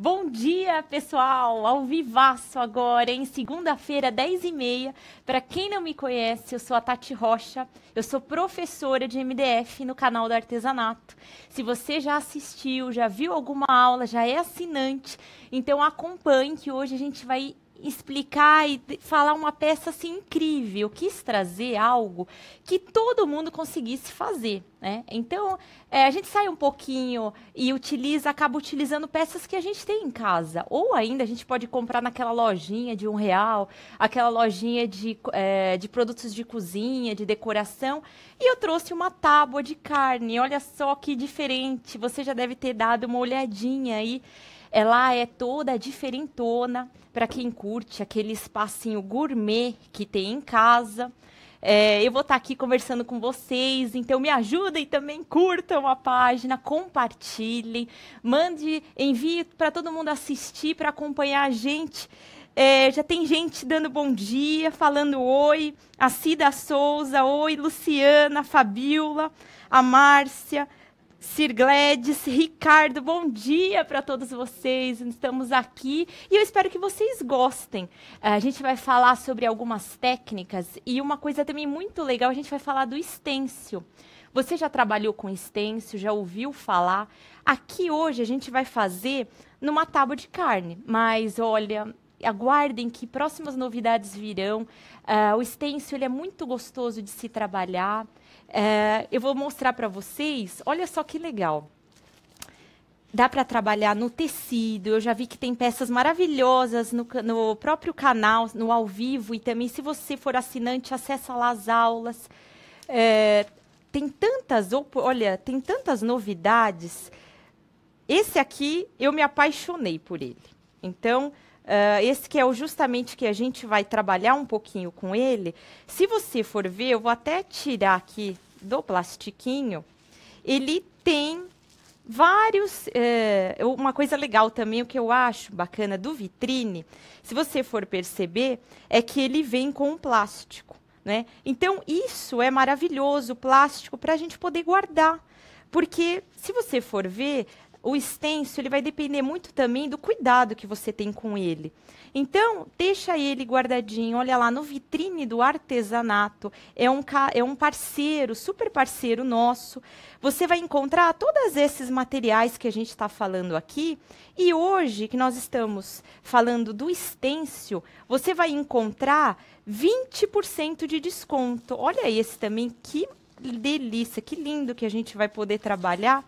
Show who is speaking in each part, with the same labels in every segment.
Speaker 1: Bom dia, pessoal! Ao vivaço agora, em segunda-feira, 10h30. Para quem não me conhece, eu sou a Tati Rocha, eu sou professora de MDF no canal do Artesanato. Se você já assistiu, já viu alguma aula, já é assinante, então acompanhe que hoje a gente vai explicar e falar uma peça assim incrível. Eu quis trazer algo que todo mundo conseguisse fazer, né? Então é, a gente sai um pouquinho e utiliza, acaba utilizando peças que a gente tem em casa, ou ainda a gente pode comprar naquela lojinha de um real, aquela lojinha de, é, de produtos de cozinha, de decoração. E eu trouxe uma tábua de carne. Olha só que diferente. Você já deve ter dado uma olhadinha aí. E ela é toda diferentona para quem curte aquele espacinho gourmet que tem em casa. É, eu vou estar tá aqui conversando com vocês, então me ajudem também, curtam a página, compartilhem, mande, envie para todo mundo assistir, para acompanhar a gente. É, já tem gente dando bom dia, falando oi, a Cida Souza, oi, Luciana, a Fabiola, a Márcia, Sir Gladys, Ricardo, bom dia para todos vocês. Estamos aqui e eu espero que vocês gostem. A gente vai falar sobre algumas técnicas e uma coisa também muito legal, a gente vai falar do estêncil. Você já trabalhou com estêncil, já ouviu falar? Aqui hoje a gente vai fazer numa tábua de carne, mas olha, aguardem que próximas novidades virão. Uh, o stencil é muito gostoso de se trabalhar. É, eu vou mostrar para vocês, olha só que legal. Dá para trabalhar no tecido, eu já vi que tem peças maravilhosas no, no próprio canal, no ao vivo, e também se você for assinante, acessa lá as aulas. É, tem tantas, olha, tem tantas novidades. Esse aqui, eu me apaixonei por ele. Então, Uh, esse que é o justamente que a gente vai trabalhar um pouquinho com ele. Se você for ver, eu vou até tirar aqui do plastiquinho. Ele tem vários. Eh, uma coisa legal também, o que eu acho bacana do vitrine, se você for perceber, é que ele vem com um plástico. Né? Então, isso é maravilhoso, o plástico, para a gente poder guardar. Porque, se você for ver, o extenso ele vai depender muito também do cuidado que você tem com ele. Então, deixa ele guardadinho, olha lá no vitrine do artesanato, é um, é um parceiro, super parceiro nosso. Você vai encontrar todos esses materiais que a gente está falando aqui. E hoje, que nós estamos falando do estêncil, você vai encontrar 20% de desconto. Olha esse também, que delícia, que lindo que a gente vai poder trabalhar.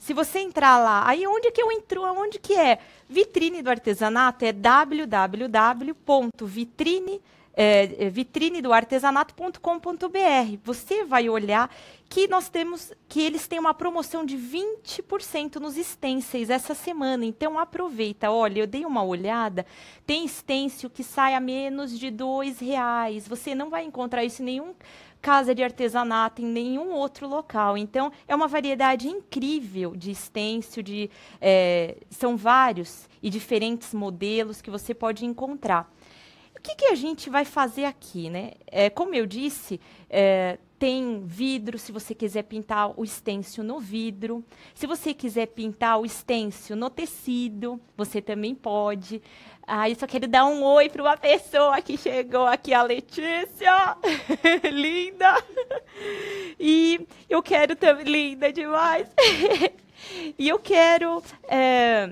Speaker 1: Se você entrar lá, aí onde que eu entro? Onde que é? Vitrine do artesanato é www.vitrine é, é vitrine do artesanato.com.br. Você vai olhar que nós temos que eles têm uma promoção de 20% nos stencils essa semana. Então aproveita, olha, eu dei uma olhada, tem stencil que sai a menos de dois reais. Você não vai encontrar isso em nenhum casa de artesanato em nenhum outro local. Então, é uma variedade incrível de stencil, de, é, são vários e diferentes modelos que você pode encontrar. O que, que a gente vai fazer aqui, né? É, como eu disse, é, tem vidro, se você quiser pintar o estêncil no vidro. Se você quiser pintar o estêncil no tecido, você também pode. Aí só quero dar um oi para uma pessoa que chegou aqui, a Letícia, linda. E eu quero também, linda demais. e eu quero é,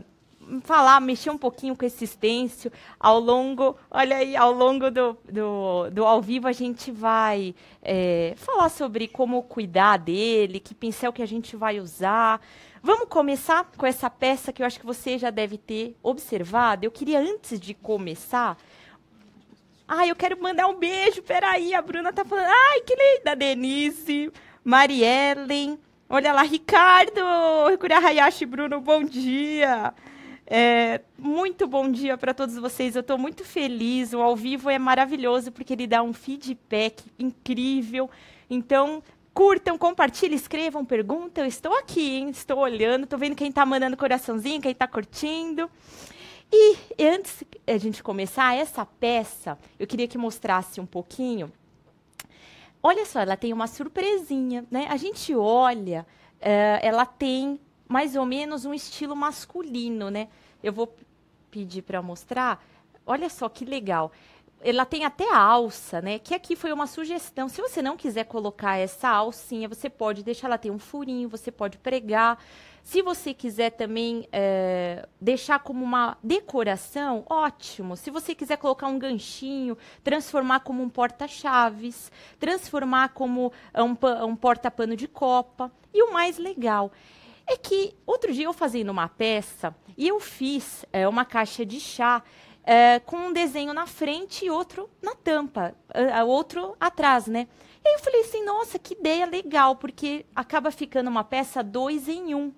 Speaker 1: falar, mexer um pouquinho com esse estêncil ao longo, olha aí, ao longo do, do, do ao vivo a gente vai é, falar sobre como cuidar dele, que pincel que a gente vai usar, Vamos começar com essa peça que eu acho que você já deve ter observado. Eu queria, antes de começar. Ah, eu quero mandar um beijo. Peraí, a Bruna tá falando. Ai, que linda, Denise, Mariellen. Olha lá, Ricardo, Rikura Hayashi, Bruno, bom dia. É, muito bom dia para todos vocês. Eu estou muito feliz. O ao vivo é maravilhoso porque ele dá um feedback incrível. Então, curtam, compartilhem, escrevam, perguntam. Eu estou aqui, hein? Estou olhando, estou vendo quem está mandando coraçãozinho, quem está curtindo. E antes a gente começar essa peça, eu queria que mostrasse um pouquinho. Olha só, ela tem uma surpresinha, né? A gente olha, uh, ela tem mais ou menos um estilo masculino, né? Eu vou pedir para mostrar. Olha só que legal ela tem até alça, né? Que aqui foi uma sugestão. Se você não quiser colocar essa alcinha, você pode deixar ela ter um furinho, você pode pregar. Se você quiser também é, deixar como uma decoração, ótimo. Se você quiser colocar um ganchinho, transformar como um porta-chaves, transformar como eh, um, um porta-pano de copa. E o mais legal é que outro dia eu fazendo uma peça e eu fiz é, uma caixa de chá é, com um desenho na frente e outro na tampa, a, é, a é, outro atrás, né? E aí eu falei assim, nossa, que ideia legal, porque acaba ficando uma peça dois em um.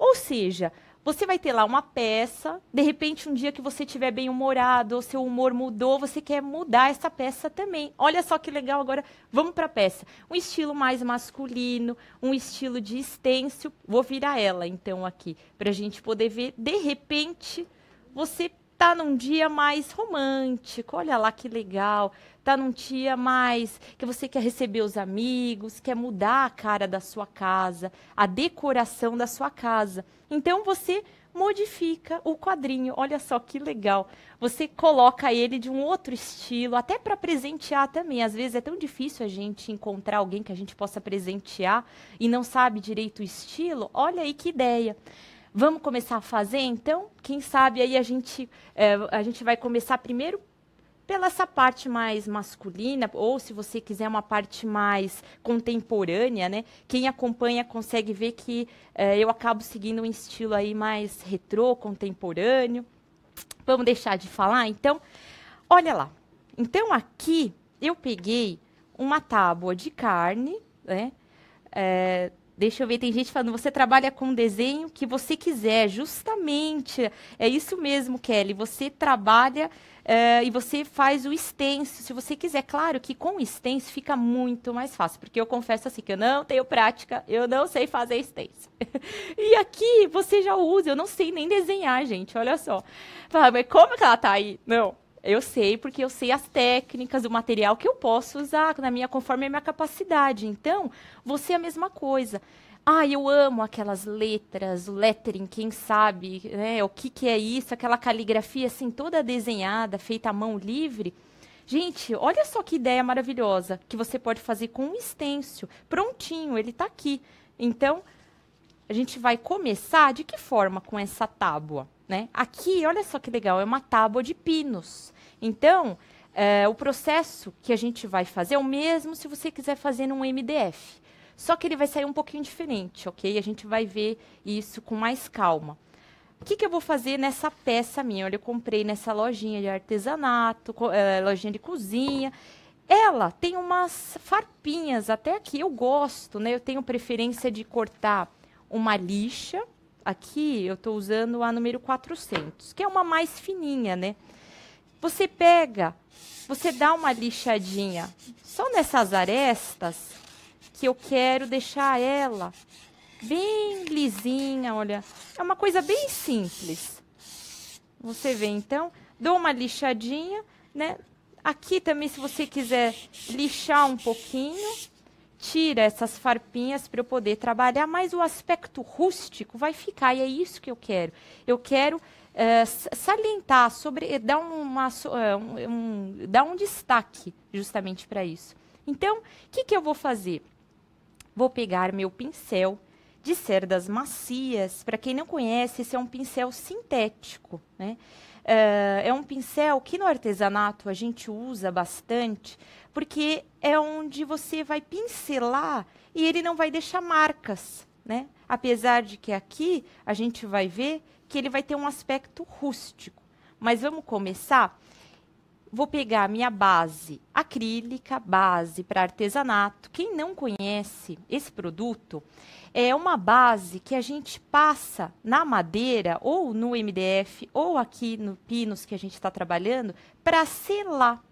Speaker 1: Ou seja, você vai ter lá uma peça, de repente um dia que você estiver bem humorado, ou seu humor mudou, você quer mudar essa peça também. Olha só que legal agora, vamos para a peça. Um estilo mais masculino, um estilo de stencil. Vou virar ela então aqui, para a gente poder ver. De repente, você tá num dia mais romântico, olha lá que legal. Tá num dia mais que você quer receber os amigos, quer mudar a cara da sua casa, a decoração da sua casa. Então você modifica o quadrinho. Olha só que legal. Você coloca ele de um outro estilo, até para presentear também. Às vezes é tão difícil a gente encontrar alguém que a gente possa presentear e não sabe direito o estilo. Olha aí que ideia. Vamos começar a fazer, então? Quem sabe aí a gente, é, a gente vai começar primeiro pela essa parte mais masculina, ou se você quiser uma parte mais contemporânea, né? Quem acompanha consegue ver que é, eu acabo seguindo um estilo aí mais retrô, contemporâneo. Vamos deixar de falar, então? Olha lá. Então, aqui eu peguei uma tábua de carne, né? É, Deixa eu ver, tem gente falando, você trabalha com o desenho que você quiser, justamente. É isso mesmo, Kelly. Você trabalha uh, e você faz o extenso, se você quiser. Claro que com o fica muito mais fácil, porque eu confesso assim que eu não tenho prática, eu não sei fazer extenso. e aqui você já usa, eu não sei nem desenhar, gente, olha só. Fala, mas como que ela tá aí? Não, eu sei, porque eu sei as técnicas, o material que eu posso usar na minha, conforme a minha capacidade. Então, você é a mesma coisa. Ah, eu amo aquelas letras, o lettering, quem sabe, né? O que, que é isso? Aquela caligrafia assim, toda desenhada, feita à mão livre. Gente, olha só que ideia maravilhosa que você pode fazer com um extenso, Prontinho, ele está aqui. Então, a gente vai começar de que forma com essa tábua, né? Aqui, olha só que legal, é uma tábua de pinos. Então, é, o processo que a gente vai fazer é o mesmo se você quiser fazer num MDF. Só que ele vai sair um pouquinho diferente, ok? A gente vai ver isso com mais calma. O que, que eu vou fazer nessa peça minha? Olha, eu comprei nessa lojinha de artesanato, é, lojinha de cozinha. Ela tem umas farpinhas até aqui, eu gosto, né? Eu tenho preferência de cortar uma lixa. Aqui eu estou usando a número 400, que é uma mais fininha, né? Você pega, você dá uma lixadinha só nessas arestas que eu quero deixar ela bem lisinha, olha. É uma coisa bem simples. Você vê, então, dou uma lixadinha, né? Aqui também, se você quiser lixar um pouquinho, tira essas farpinhas para eu poder trabalhar, mas o aspecto rústico vai ficar, e é isso que eu quero. Eu quero é, salientar sobre, eh, dar, uma, é, é, um, dar um destaque justamente para isso. Então, o que, que eu vou fazer? Vou pegar meu pincel de cerdas macias. Para quem não conhece, esse é um pincel sintético, né? Uh, é um pincel que no artesanato a gente usa bastante, porque é onde você vai pincelar e ele não vai deixar marcas, né? Apesar de que aqui a gente vai ver que ele vai ter um aspecto rústico. Mas vamos começar? Vou pegar minha base acrílica, base para artesanato. Quem não conhece esse produto, é uma base que a gente passa na madeira ou no MDF ou aqui no pinos que a gente está trabalhando para selar.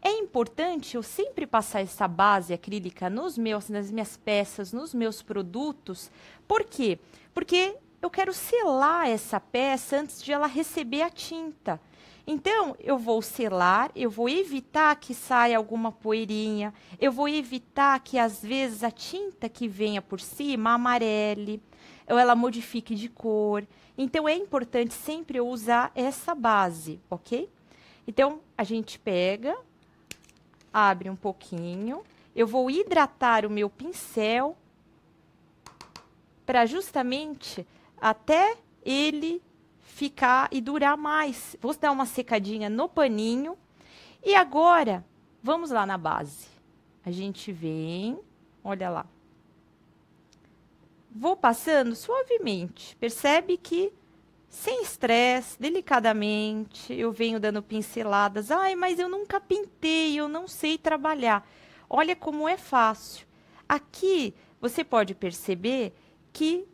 Speaker 1: É importante eu sempre passar essa base acrílica nos meus, nas minhas peças, nos meus produtos. Por quê? Porque eu quero selar essa peça antes de ela receber a tinta. Então, eu vou selar, eu vou evitar que saia alguma poeirinha, eu vou evitar que, às vezes, a tinta que venha por cima amarele ou ela modifique de cor. Então, é importante sempre usar essa base, ok? Então, a gente pega, abre um pouquinho, eu vou hidratar o meu pincel para justamente até ele ficar e durar mais. Vou dar uma secadinha no paninho. E agora, vamos lá na base. A gente vem, olha lá. Vou passando suavemente. Percebe que sem estresse, delicadamente, eu venho dando pinceladas. Ai, mas eu nunca pintei, eu não sei trabalhar. Olha como é fácil. Aqui você pode perceber que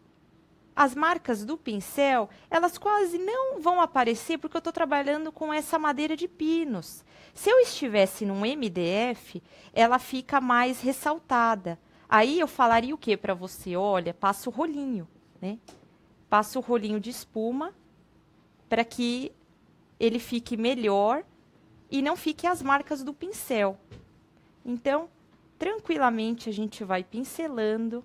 Speaker 1: as marcas do pincel, elas quase não vão aparecer porque eu estou trabalhando com essa madeira de pinos. Se eu estivesse num MDF, ela fica mais ressaltada. Aí eu falaria o que para você? Olha, passa o rolinho, né? Passa o rolinho de espuma para que ele fique melhor e não fique as marcas do pincel. Então, tranquilamente a gente vai pincelando.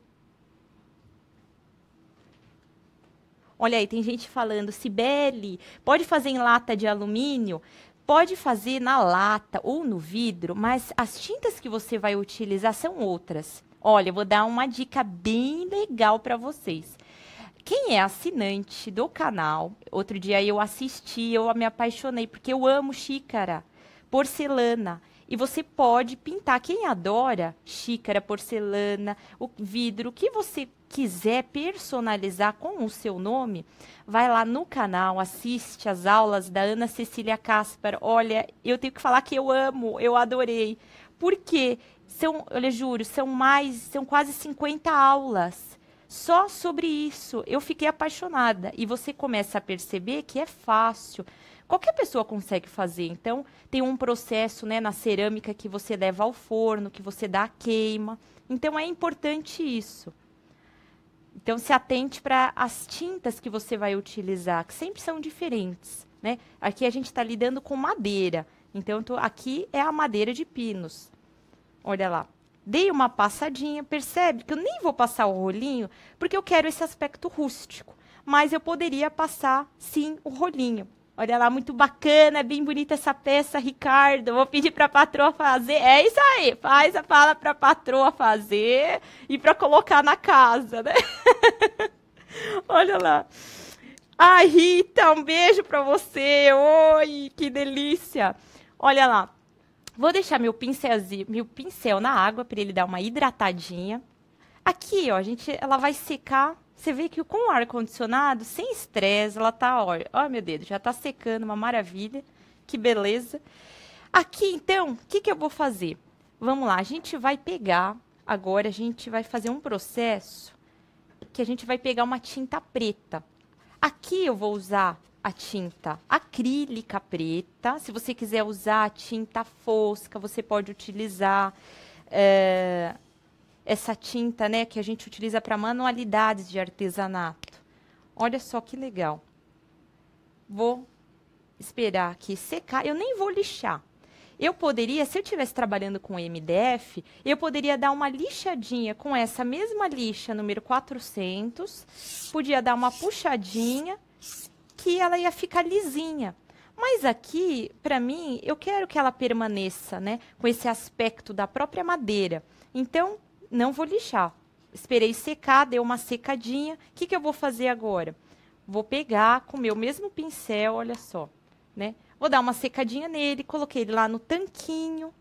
Speaker 1: Olha aí, tem gente falando, Cibele, pode fazer em lata de alumínio? Pode fazer na lata ou no vidro, mas as tintas que você vai utilizar são outras. Olha, eu vou dar uma dica bem legal para vocês. Quem é assinante do canal, outro dia eu assisti, eu me apaixonei, porque eu amo xícara, porcelana. E você pode pintar. Quem adora xícara, porcelana, o vidro, o que você quiser personalizar com o seu nome, vai lá no canal, assiste as aulas da Ana Cecília Caspar. Olha, eu tenho que falar que eu amo, eu adorei. Porque são, olha, juro, são mais, são quase 50 aulas só sobre isso. Eu fiquei apaixonada e você começa a perceber que é fácil qualquer pessoa consegue fazer. Então, tem um processo né, na cerâmica que você leva ao forno, que você dá a queima. Então, é importante isso. Então, se atente para as tintas que você vai utilizar, que sempre são diferentes. Né? Aqui a gente está lidando com madeira. Então, tô, aqui é a madeira de pinos. Olha lá. Dei uma passadinha, percebe que eu nem vou passar o rolinho, porque eu quero esse aspecto rústico. Mas eu poderia passar, sim, o rolinho. Olha lá, muito bacana, é bem bonita essa peça, Ricardo. Vou pedir para a patroa fazer. É isso aí, faz a fala para a patroa fazer e para colocar na casa, né? Olha lá. A Rita, um beijo para você. Oi, que delícia. Olha lá. Vou deixar meu pincelzinho, meu pincel na água para ele dar uma hidratadinha. Aqui, ó, a gente, ela vai secar você vê que com o ar-condicionado, sem estresse, ela tá, olha, ó meu dedo, já tá secando, uma maravilha. Que beleza. Aqui, então, o que, que eu vou fazer? Vamos lá, a gente vai pegar, agora a gente vai fazer um processo que a gente vai pegar uma tinta preta. Aqui eu vou usar a tinta acrílica preta. Se você quiser usar a tinta fosca, você pode utilizar. É, essa tinta, né, que a gente utiliza para manualidades de artesanato. Olha só que legal. Vou esperar aqui secar. Eu nem vou lixar. Eu poderia, se eu estivesse trabalhando com MDF, eu poderia dar uma lixadinha com essa mesma lixa número 400, podia dar uma puxadinha, que ela ia ficar lisinha. Mas aqui, para mim, eu quero que ela permaneça, né, com esse aspecto da própria madeira. Então, não vou lixar. Esperei secar, deu uma secadinha. O que, que eu vou fazer agora? Vou pegar com o meu mesmo pincel, olha só, né? Vou dar uma secadinha nele, coloquei ele lá no tanquinho.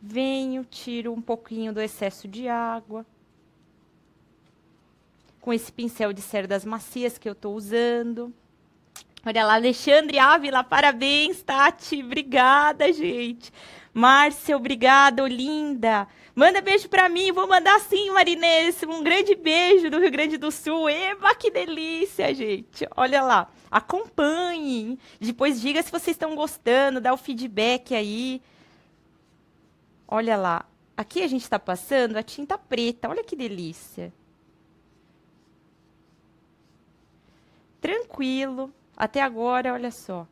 Speaker 1: Venho, tiro um pouquinho do excesso de água. Com esse pincel de cerdas macias que eu estou usando. Olha lá, Alexandre Ávila, parabéns, Tati. Obrigada, gente. Márcia, obrigada, linda. Manda beijo para mim, vou mandar sim, Marinês. Um grande beijo do Rio Grande do Sul. Eba, que delícia, gente. Olha lá, acompanhem. Depois diga se vocês estão gostando, dá o feedback aí. Olha lá, aqui a gente está passando a tinta preta, olha que delícia. Tranquilo, até agora, olha só.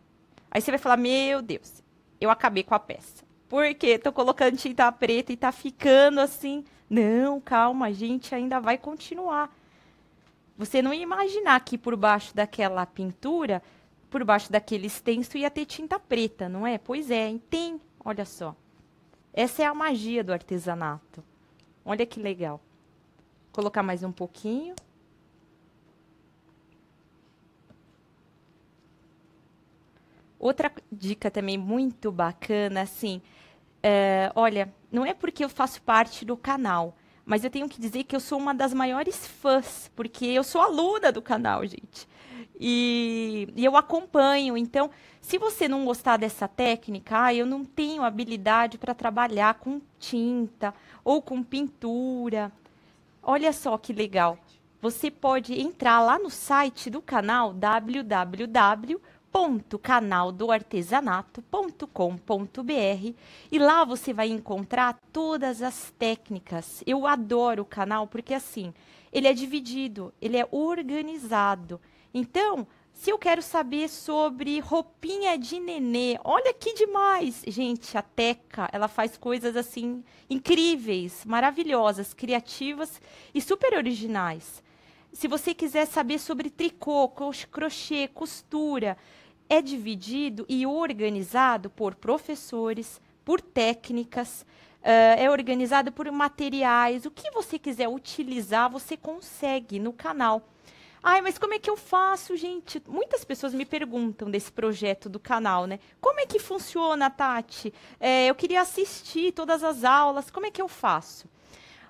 Speaker 1: Aí você vai falar, meu Deus, eu acabei com a peça porque tô colocando tinta preta e tá ficando assim. Não, calma, a gente ainda vai continuar. Você não ia imaginar que por baixo daquela pintura, por baixo daquele extenso, ia ter tinta preta, não é? Pois é, tem. Olha só. Essa é a magia do artesanato. Olha que legal. Colocar mais um pouquinho. Outra dica também muito bacana, assim, é, olha, não é porque eu faço parte do canal, mas eu tenho que dizer que eu sou uma das maiores fãs, porque eu sou aluna do canal, gente. E, e, eu acompanho. Então, se você não gostar dessa técnica, ah, eu não tenho habilidade para trabalhar com tinta ou com pintura. Olha só que legal. Você pode entrar lá no site do canal www www.canaldoartesanato.com.br e lá você vai encontrar todas as técnicas. Eu adoro o canal porque assim, ele é dividido, ele é organizado. Então, se eu quero saber sobre roupinha de nenê, olha que demais, gente, a Teca, ela faz coisas assim incríveis, maravilhosas, criativas e super originais. Se você quiser saber sobre tricô, crochê, costura, é dividido e organizado por professores, por técnicas, Uh, é organizado por materiais. O que você quiser utilizar, você consegue no canal. Ai, mas como é que eu faço, gente? Muitas pessoas me perguntam desse projeto do canal, né? Como é que funciona, Tati? É, eu queria assistir todas as aulas, como é que eu faço?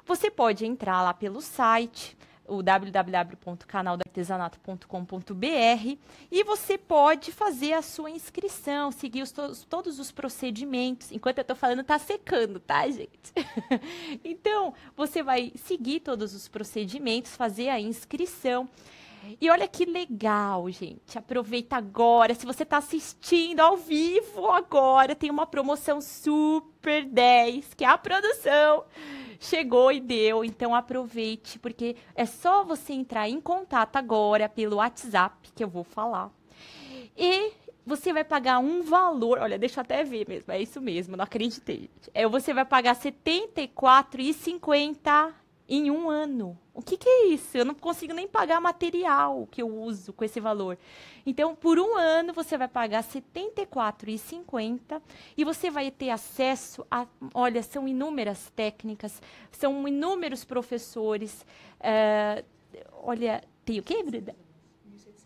Speaker 1: Você pode entrar lá pelo site, o www.canaldoartesanato.com.br e você pode fazer a sua inscrição, seguir os to todos os procedimentos. Enquanto eu estou falando, está secando, tá, gente? então, você vai seguir todos os procedimentos, fazer a inscrição. E olha que legal, gente. Aproveita agora. Se você está assistindo ao vivo agora, tem uma promoção super 10, que é a produção chegou e deu. Então aproveite, porque é só você entrar em contato agora pelo WhatsApp que eu vou falar. E você vai pagar um valor, olha, deixa eu até ver mesmo, é isso mesmo, não acreditei. É, você vai pagar R$ 74,50 em um ano. O que, que, é isso? Eu não consigo nem pagar material que eu uso com esse valor. Então, por um ano, você vai pagar R$ 74,50 e você vai ter acesso a. Olha, são inúmeras técnicas, são inúmeros professores. Uh, olha, tem o quê, Brida?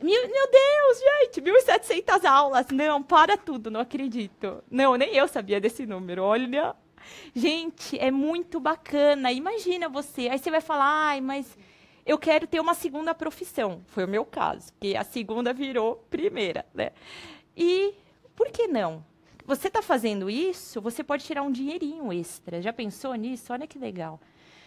Speaker 1: Meu, meu Deus, gente, 1.700 aulas. Não, para tudo, não acredito. Não, nem eu sabia desse número. Olha, Gente, é muito bacana. Imagina você. Aí você vai falar, ai, mas eu quero ter uma segunda profissão. Foi o meu caso, porque a segunda virou primeira, né? E por que não? Você está fazendo isso, você pode tirar um dinheirinho extra. Já pensou nisso? Olha que legal.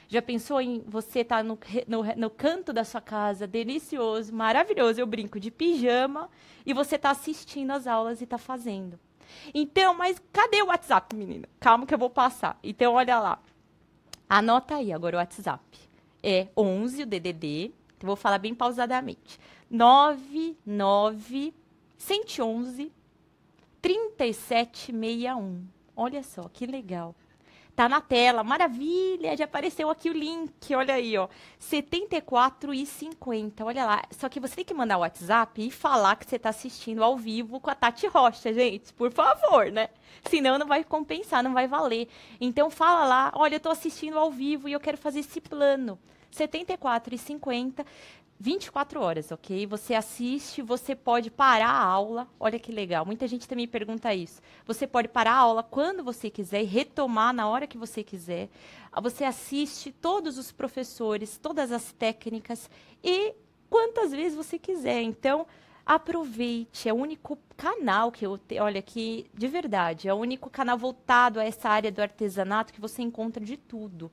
Speaker 1: Já pensou em você estar tá no, no, no, canto da sua casa, delicioso, maravilhoso, eu brinco, de pijama, e você está assistindo as aulas e está fazendo. Então, mas cadê o WhatsApp, menina? Calma que eu vou passar. Então, olha lá. Anota aí agora o WhatsApp. É 11 o DDD. Então, vou falar bem pausadamente. 99111 3761. Olha só, que legal. Tá na tela. Maravilha! Já apareceu aqui o link. Olha aí, ó. 74 e 50. Olha lá. Só que você tem que mandar o WhatsApp e falar que você está assistindo ao vivo com a Tati Rocha, gente. Por favor, né? Senão não vai compensar, não vai valer. Então fala lá, olha, eu estou assistindo ao vivo e eu quero fazer esse plano. 74 e 50. 24 horas, ok? Você assiste, você pode parar a aula. Olha que legal. Muita gente também pergunta isso. Você pode parar a aula quando você quiser e retomar na hora que você quiser. Você assiste todos os professores, todas as técnicas e quantas vezes você quiser. Então, aproveite. É o único canal que eu tenho. olha que de verdade, é o único canal voltado a essa área do artesanato que você encontra de tudo.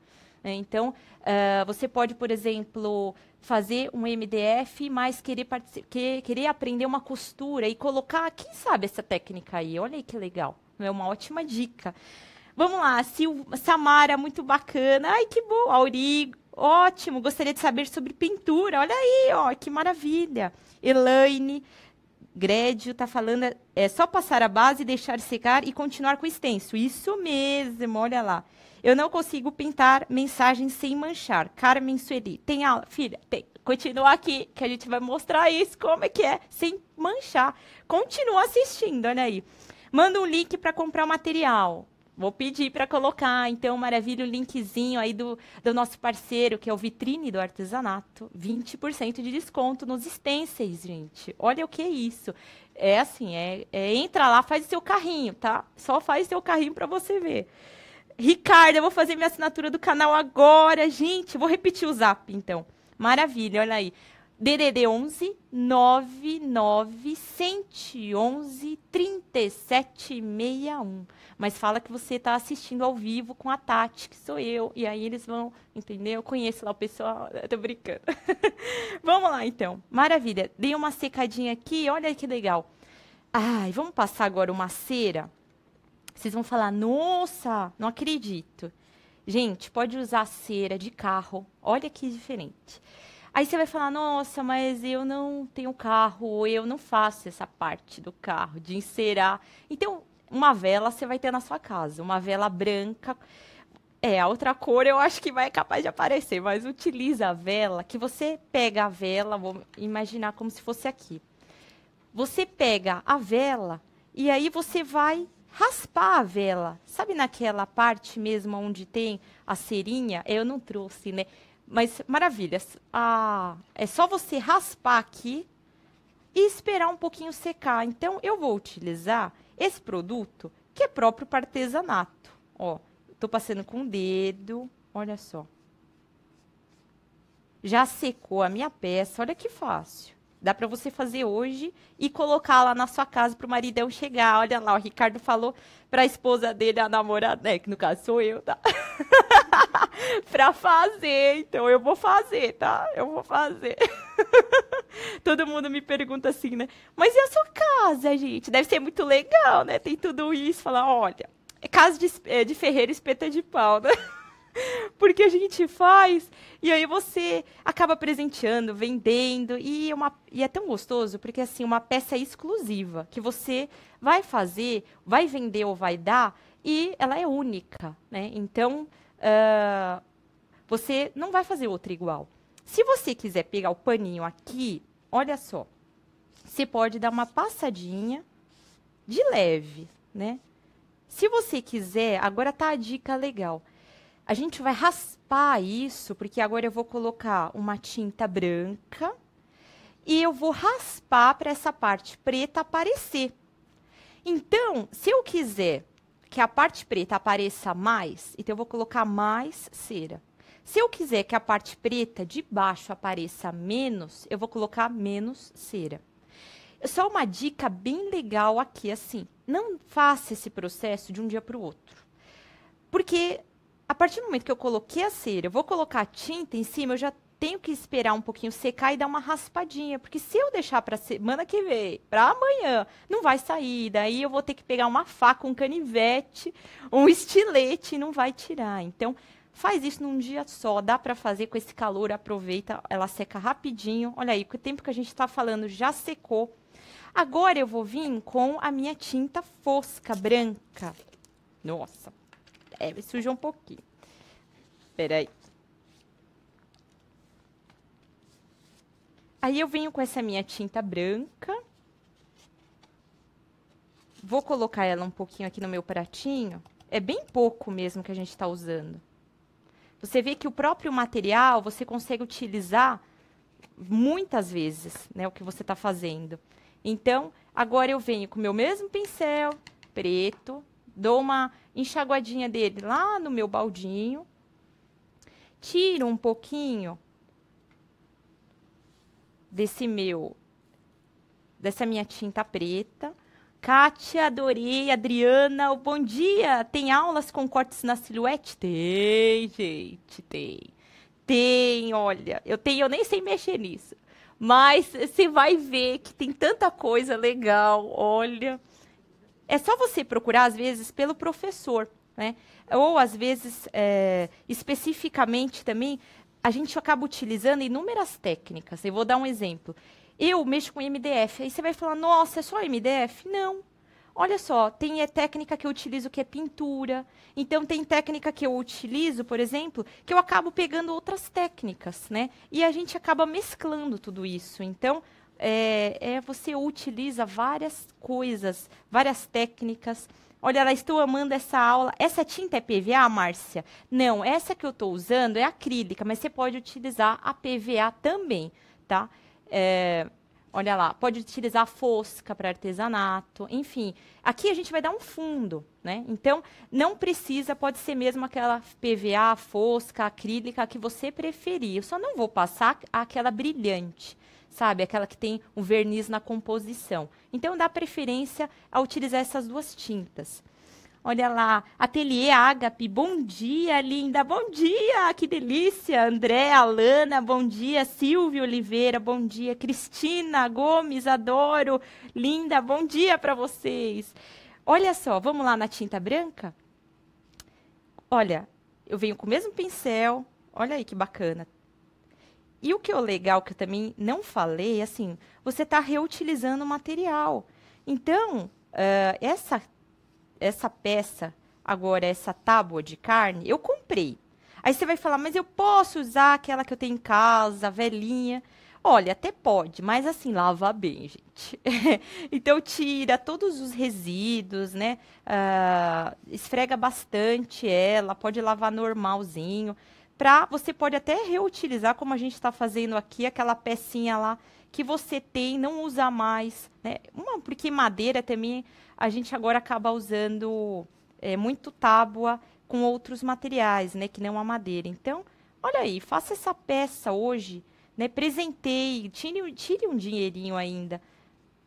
Speaker 1: Né? Então, uh, você pode, por exemplo, fazer um MDF, mas querer, que, querer aprender uma costura e colocar, quem sabe, essa técnica aí. Olha aí que legal. É uma ótima dica. Vamos lá, Sil Samara, muito bacana. Ai, que bom. Auri, ótimo. Gostaria de saber sobre pintura. Olha aí, ó, que maravilha. Elaine, Grédio tá falando, é só passar a base, deixar secar e continuar com o extenso. Isso mesmo, olha lá. Eu não consigo pintar mensagens sem manchar. Carmen Sueli, tem aula? Filha, tem. Continua aqui, que a gente vai mostrar isso, como é que é, sem manchar. Continua assistindo, olha aí. Manda um link para comprar o material. Vou pedir para colocar, então, maravilha, o linkzinho aí do, do nosso parceiro, que é o Vitrine do Artesanato. 20% de desconto nos stencils, gente. Olha o que é isso. É assim, é, é entra lá, faz o seu carrinho, tá? Só faz o seu carrinho para você ver. Ricardo, eu vou fazer minha assinatura do canal agora, gente. Vou repetir o zap, então. Maravilha, olha aí. DDD 11 99 111 3761. Mas fala que você está assistindo ao vivo com a Tati, que sou eu. E aí eles vão, entendeu? Conheço lá o pessoal. Eu tô brincando. vamos lá, então. Maravilha. Dei uma secadinha aqui. Olha que legal. Ai, vamos passar agora uma cera vocês vão falar, nossa, não acredito. Gente, pode usar cera de carro. Olha que diferente. Aí você vai falar, nossa, mas eu não tenho carro, eu não faço essa parte do carro, de encerar. Então, uma vela você vai ter na sua casa, uma vela branca. É, a outra cor eu acho que vai é capaz de aparecer, mas utiliza a vela, que você pega a vela, vou imaginar como se fosse aqui. Você pega a vela e aí você vai raspar a vela. Sabe naquela parte mesmo onde tem a cerinha? Eu não trouxe, né? Mas maravilha. Ah, é só você raspar aqui e esperar um pouquinho secar. Então eu vou utilizar esse produto que é próprio para artesanato. Ó, tô passando com o dedo, olha só. Já secou a minha peça, olha que fácil. Dá para você fazer hoje e colocar lá na sua casa para o maridão chegar. Olha lá, o Ricardo falou para a esposa dele, a namorada, né, que no caso sou eu, tá? para fazer, então eu vou fazer, tá? Eu vou fazer. Todo mundo me pergunta assim, né? Mas e a sua casa, gente? Deve ser muito legal, né? Tem tudo isso. Falar, olha, é casa de, é, de ferreiro espeta de pau, né? porque a gente faz. E aí você acaba presenteando, vendendo. E, é uma, e é tão gostoso, porque assim, uma peça exclusiva que você vai fazer, vai vender ou vai dar, e ela é única, né? Então, uh, você não vai fazer outra igual. Se você quiser pegar o paninho aqui, olha só. Você pode dar uma passadinha de leve, né? Se você quiser, agora tá a dica legal. A gente vai raspar isso, porque agora eu vou colocar uma tinta branca e eu vou raspar para essa parte preta aparecer. Então, se eu quiser que a parte preta apareça mais, então eu vou colocar mais cera. Se eu quiser que a parte preta de baixo apareça menos, eu vou colocar menos cera. Só uma dica bem legal aqui, assim, não faça esse processo de um dia para o outro. Porque a partir do momento que eu coloquei a cera, eu vou colocar a tinta em cima, eu já tenho que esperar um pouquinho secar e dar uma raspadinha, porque se eu deixar para semana que vem, para amanhã, não vai sair. Daí eu vou ter que pegar uma faca, um canivete, um estilete e não vai tirar. Então, faz isso num dia só, dá para fazer com esse calor, aproveita, ela seca rapidinho. Olha aí, com o tempo que a gente está falando já secou. Agora eu vou vir com a minha tinta fosca branca. Nossa, é, suja um pouquinho. Peraí. Aí eu venho com essa minha tinta branca. Vou colocar ela um pouquinho aqui no meu pratinho. É bem pouco mesmo que a gente está usando. Você vê que o próprio material você consegue utilizar muitas vezes, né? O que você está fazendo. Então, agora eu venho com o meu mesmo pincel preto, dou uma enxaguadinha dele lá no meu baldinho. Tiro um pouquinho desse meu dessa minha tinta preta. Kátia, adorei. Adriana, o bom dia. Tem aulas com cortes na silhuete? Tem, gente, tem. Tem, olha. Eu tenho, eu nem sei mexer nisso. Mas você vai ver que tem tanta coisa legal, olha. É só você procurar, às vezes, pelo professor, né? Ou, às vezes, é, especificamente também, a gente acaba utilizando inúmeras técnicas. Eu vou dar um exemplo. Eu mexo com MDF. Aí você vai falar, nossa, é só MDF? Não. Olha só, tem é, técnica que eu utilizo que é pintura. Então, tem técnica que eu utilizo, por exemplo, que eu acabo pegando outras técnicas, né? E a gente acaba mesclando tudo isso. Então, é, é você utiliza várias coisas, várias técnicas. Olha, lá estou amando essa aula. Essa tinta é PVA, Márcia? Não, essa que eu estou usando é acrílica, mas você pode utilizar a PVA também, tá? É, olha lá, pode utilizar a fosca para artesanato, enfim. Aqui a gente vai dar um fundo, né? Então, não precisa, pode ser mesmo aquela PVA, fosca, acrílica que você preferir. Eu só não vou passar aquela brilhante, sabe? Aquela que tem um verniz na composição. Então dá preferência a utilizar essas duas tintas. Olha lá, Ateliê Agape, bom dia, linda, bom dia, que delícia, André, Alana, bom dia, Silvio Oliveira, bom dia, Cristina Gomes, adoro, linda, bom dia para vocês. Olha só, vamos lá na tinta branca? Olha, eu venho com o mesmo pincel, olha aí que bacana, e o que é legal que eu também não falei, é assim, você está reutilizando o material. Então, uh, essa, essa peça, agora essa tábua de carne, eu comprei. Aí você vai falar, mas eu posso usar aquela que eu tenho em casa, velhinha. Olha, até pode, mas assim, lava bem, gente. então, tira todos os resíduos, né? Uh, esfrega bastante ela, pode lavar normalzinho para você pode até reutilizar, como a gente está fazendo aqui, aquela pecinha lá que você tem, não usa mais, né? Uma, porque madeira também a gente agora acaba usando é, muito tábua com outros materiais, né? Que não a madeira. Então, olha aí, faça essa peça hoje, né? Presenteie, tire, tire um dinheirinho ainda.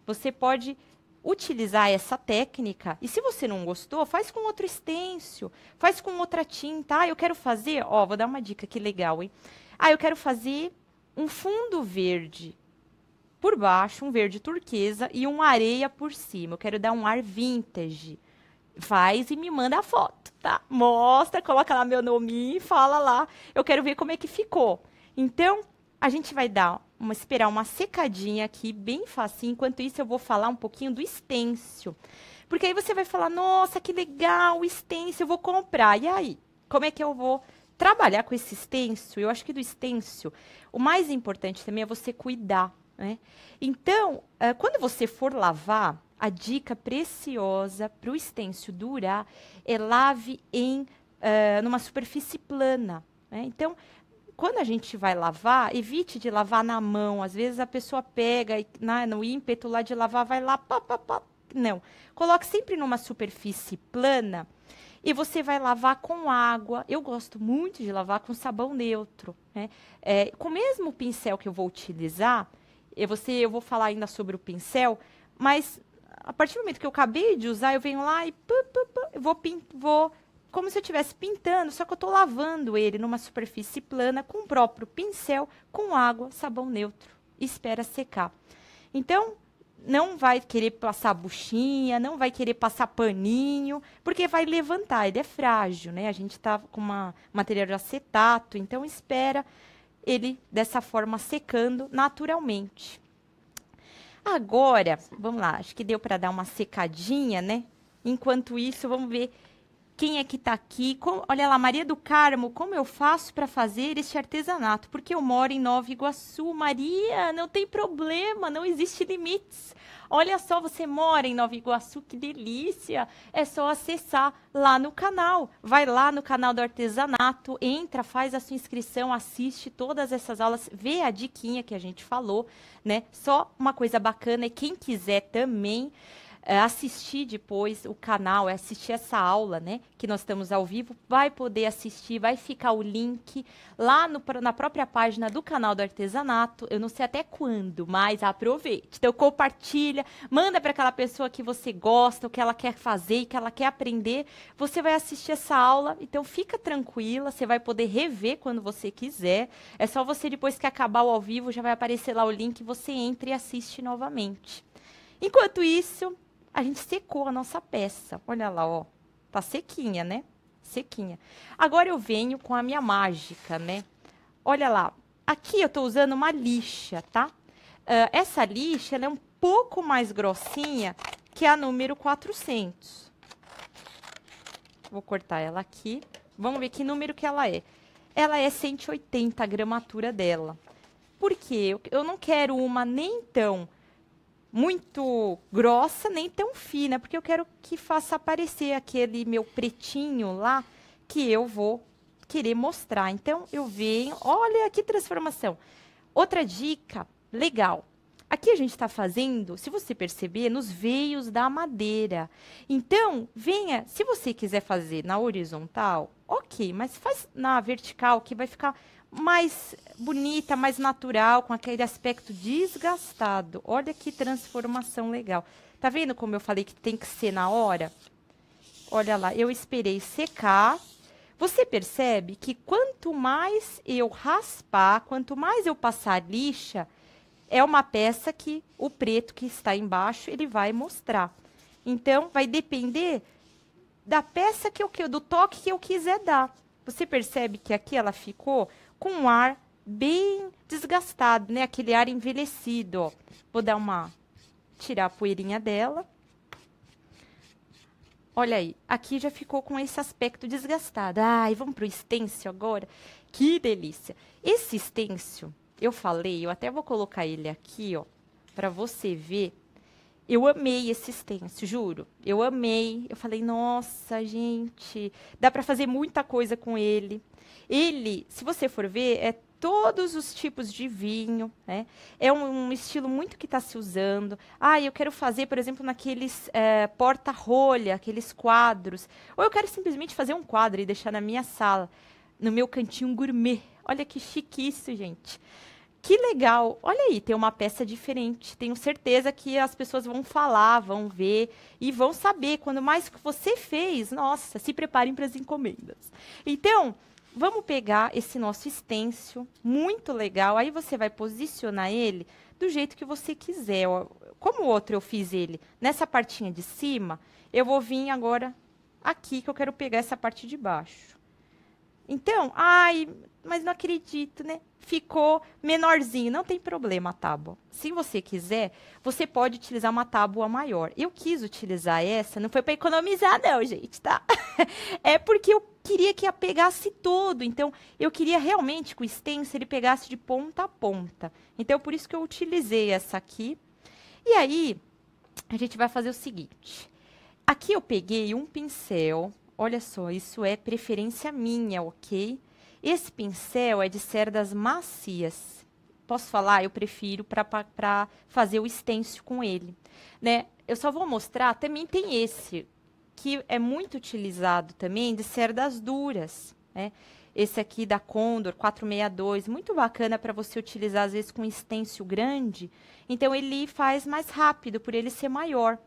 Speaker 1: Você pode utilizar essa técnica. E se você não gostou, faz com outro estêncil faz com outra tinta. Ah, eu quero fazer, ó, vou dar uma dica que legal, hein? Ah, eu quero fazer um fundo verde por baixo, um verde turquesa e uma areia por cima. Eu quero dar um ar vintage. Faz e me manda a foto, tá? Mostra, coloca lá meu nome e fala lá. Eu quero ver como é que ficou. Então, a gente vai dar uma, esperar uma secadinha aqui, bem facinho. Enquanto isso, eu vou falar um pouquinho do estêncil Porque aí você vai falar, nossa, que legal, stencil, eu vou comprar. E aí, como é que eu vou trabalhar com esse estêncil Eu acho que do estêncil o mais importante também é você cuidar, né? Então, eh, quando você for lavar, a dica preciosa para o estêncil durar é lave em, uh, numa superfície plana. Né? Então, quando a gente vai lavar, evite de lavar na mão. Às vezes a pessoa pega e na, né, no ímpeto lá de lavar, vai lá, pá, pá, pá. Não. Coloque sempre numa superfície plana e você vai lavar com água. Eu gosto muito de lavar com sabão neutro. Né? É, com o mesmo pincel que eu vou utilizar, eu, você, eu vou falar ainda sobre o pincel, mas a partir do momento que eu acabei de usar, eu venho lá e pu, pu, Eu vou, vou como se eu estivesse pintando, só que eu estou lavando ele numa superfície plana com o próprio pincel, com água, sabão neutro. Espera secar. Então, não vai querer passar buchinha, não vai querer passar paninho, porque vai levantar, ele é frágil, né? A gente está com uma material de acetato, então espera ele dessa forma secando naturalmente. Agora, vamos lá, acho que deu para dar uma secadinha, né? Enquanto isso, vamos ver quem é que está aqui. Como, olha lá, Maria do Carmo, como eu faço para fazer este artesanato? Porque eu moro em Nova Iguaçu. Maria, não tem problema, não existe limites. Olha só, você mora em Nova Iguaçu, que delícia! É só acessar lá no canal. Vai lá no canal do artesanato, entra, faz a sua inscrição, assiste todas essas aulas, vê a diquinha que a gente falou, né? Só uma coisa bacana é quem quiser também. É, assistir depois o canal, é assistir essa aula, né, que nós estamos ao vivo, vai poder assistir, vai ficar o link lá no, na própria página do canal do artesanato. Eu não sei até quando, mas aproveite. Então compartilha, manda para aquela pessoa que você gosta, o que ela quer fazer, o que ela quer aprender. Você vai assistir essa aula, então fica tranquila, você vai poder rever quando você quiser. É só você depois que acabar o ao vivo já vai aparecer lá o link, você entra e assiste novamente. Enquanto isso, a gente secou a nossa peça. Olha lá, ó. Tá sequinha, né? Sequinha. Agora eu venho com a minha mágica, né? Olha lá. Aqui eu tô usando uma lixa, tá? Uh, essa lixa, ela é um pouco mais grossinha que a número 400. Vou cortar ela aqui. Vamos ver que número que ela é. Ela é 180 a gramatura dela. Por quê? Eu não quero uma nem tão muito grossa, nem tão fina, né? porque eu quero que faça aparecer aquele meu pretinho lá que eu vou querer mostrar. Então, eu venho, olha que transformação. Outra dica legal. Aqui a gente está fazendo, se você perceber, nos veios da madeira. Então, venha, se você quiser fazer na horizontal, ok, mas faz na vertical que vai ficar mais bonita, mais natural, com aquele aspecto desgastado. Olha que transformação legal. Tá vendo como eu falei que tem que ser na hora? Olha lá, eu esperei secar. Você percebe que quanto mais eu raspar, quanto mais eu passar lixa, é uma peça que o preto que está embaixo, ele vai mostrar. Então, vai depender da peça que eu quero, do toque que eu quiser dar. Você percebe que aqui ela ficou com um ar bem desgastado, né? Aquele ar envelhecido. Ó. Vou dar uma tirar a poeirinha dela. Olha aí, aqui já ficou com esse aspecto desgastado. Ai, vamos pro estêncil agora. Que delícia. Esse estêncil, eu falei, eu até vou colocar ele aqui, ó, para você ver eu amei esse extenso, juro. Eu amei. Eu falei, nossa, gente, dá para fazer muita coisa com ele. Ele, se você for ver, é todos os tipos de vinho, né? É um, um estilo muito que está se usando. Ah, eu quero fazer, por exemplo, naqueles é, porta-rolha, aqueles quadros. Ou eu quero simplesmente fazer um quadro e deixar na minha sala, no meu cantinho gourmet. Olha que chique isso, gente que legal! Olha aí, tem uma peça diferente. Tenho certeza que as pessoas vão falar, vão ver e vão saber. Quando mais que você fez, nossa, se preparem para as encomendas. Então, vamos pegar esse nosso estêncil, muito legal. Aí você vai posicionar ele do jeito que você quiser. Como o outro eu fiz ele nessa partinha de cima, eu vou vir agora aqui que eu quero pegar essa parte de baixo. Então, ai, mas não acredito, né? Ficou menorzinho, não tem problema a tábua. Se você quiser, você pode utilizar uma tábua maior. Eu quis utilizar essa, não foi para economizar não, gente, tá? é porque eu queria que a pegasse todo, então eu queria realmente que o stencil ele pegasse de ponta a ponta. Então por isso que eu utilizei essa aqui. E aí, a gente vai fazer o seguinte. Aqui eu peguei um pincel Olha só, isso é preferência minha, ok? Esse pincel é de cerdas macias. Posso falar? Eu prefiro para fazer o estêncil com ele. Né? Eu só vou mostrar, também tem esse, que é muito utilizado também, de cerdas duras. Né? Esse aqui da Condor 462, muito bacana para você utilizar, às vezes, com estêncil grande. Então, ele faz mais rápido, por ele ser maior.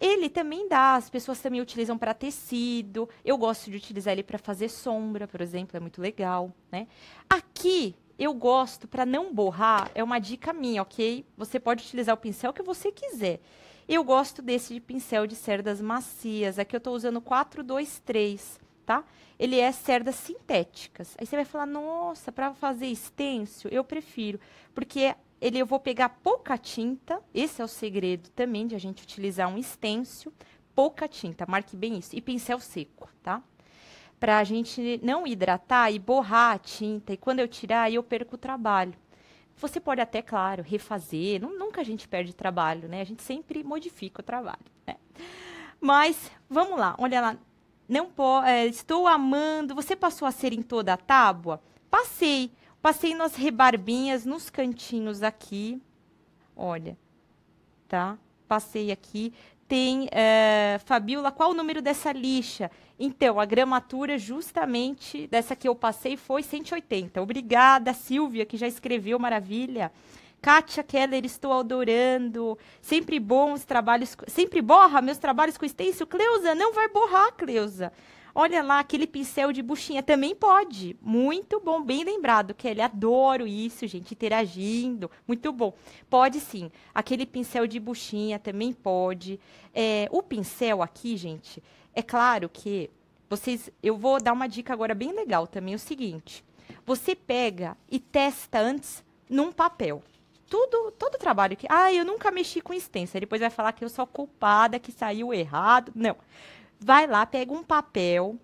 Speaker 1: Ele também dá, as pessoas também utilizam para tecido. Eu gosto de utilizar ele para fazer sombra, por exemplo, é muito legal, né? Aqui eu gosto para não borrar, é uma dica minha, OK? Você pode utilizar o pincel que você quiser. Eu gosto desse de pincel de cerdas macias. Aqui eu estou usando 423, tá? Ele é cerdas sintéticas. Aí você vai falar: "Nossa, para fazer stencil eu prefiro", porque ele eu vou pegar pouca tinta. Esse é o segredo também de a gente utilizar um estêncil, pouca tinta, marque bem isso, e pincel seco, tá? Para a gente não hidratar e borrar a tinta, e quando eu tirar, eu perco o trabalho. Você pode até, claro, refazer, nunca a gente perde trabalho, né? A gente sempre modifica o trabalho, né? Mas, vamos lá, olha lá, não po, é, estou amando, você passou a ser em toda a tábua? Passei, Passei nas rebarbinhas, nos cantinhos aqui. Olha, tá? Passei aqui. Tem, é, Fabiola, qual o número dessa lixa? Então, a gramatura justamente dessa que eu passei foi 180. Obrigada, Silvia, que já escreveu, maravilha. Kátia Keller, estou adorando. Sempre bom os trabalhos. Sempre borra meus trabalhos com extenso. Cleusa, não vai borrar, Cleusa. Olha lá, aquele pincel de buchinha também pode. Muito bom, bem lembrado, Kelly. Adoro isso, gente, interagindo. Muito bom. Pode sim. Aquele pincel de buchinha também pode. É, o pincel aqui, gente, é claro que vocês. Eu vou dar uma dica agora bem legal também: o seguinte. Você pega e testa antes num papel tudo, todo trabalho que, ah, eu nunca mexi com extensa. Depois vai falar que eu sou culpada, que saiu errado. Não vai lá, pega um papel,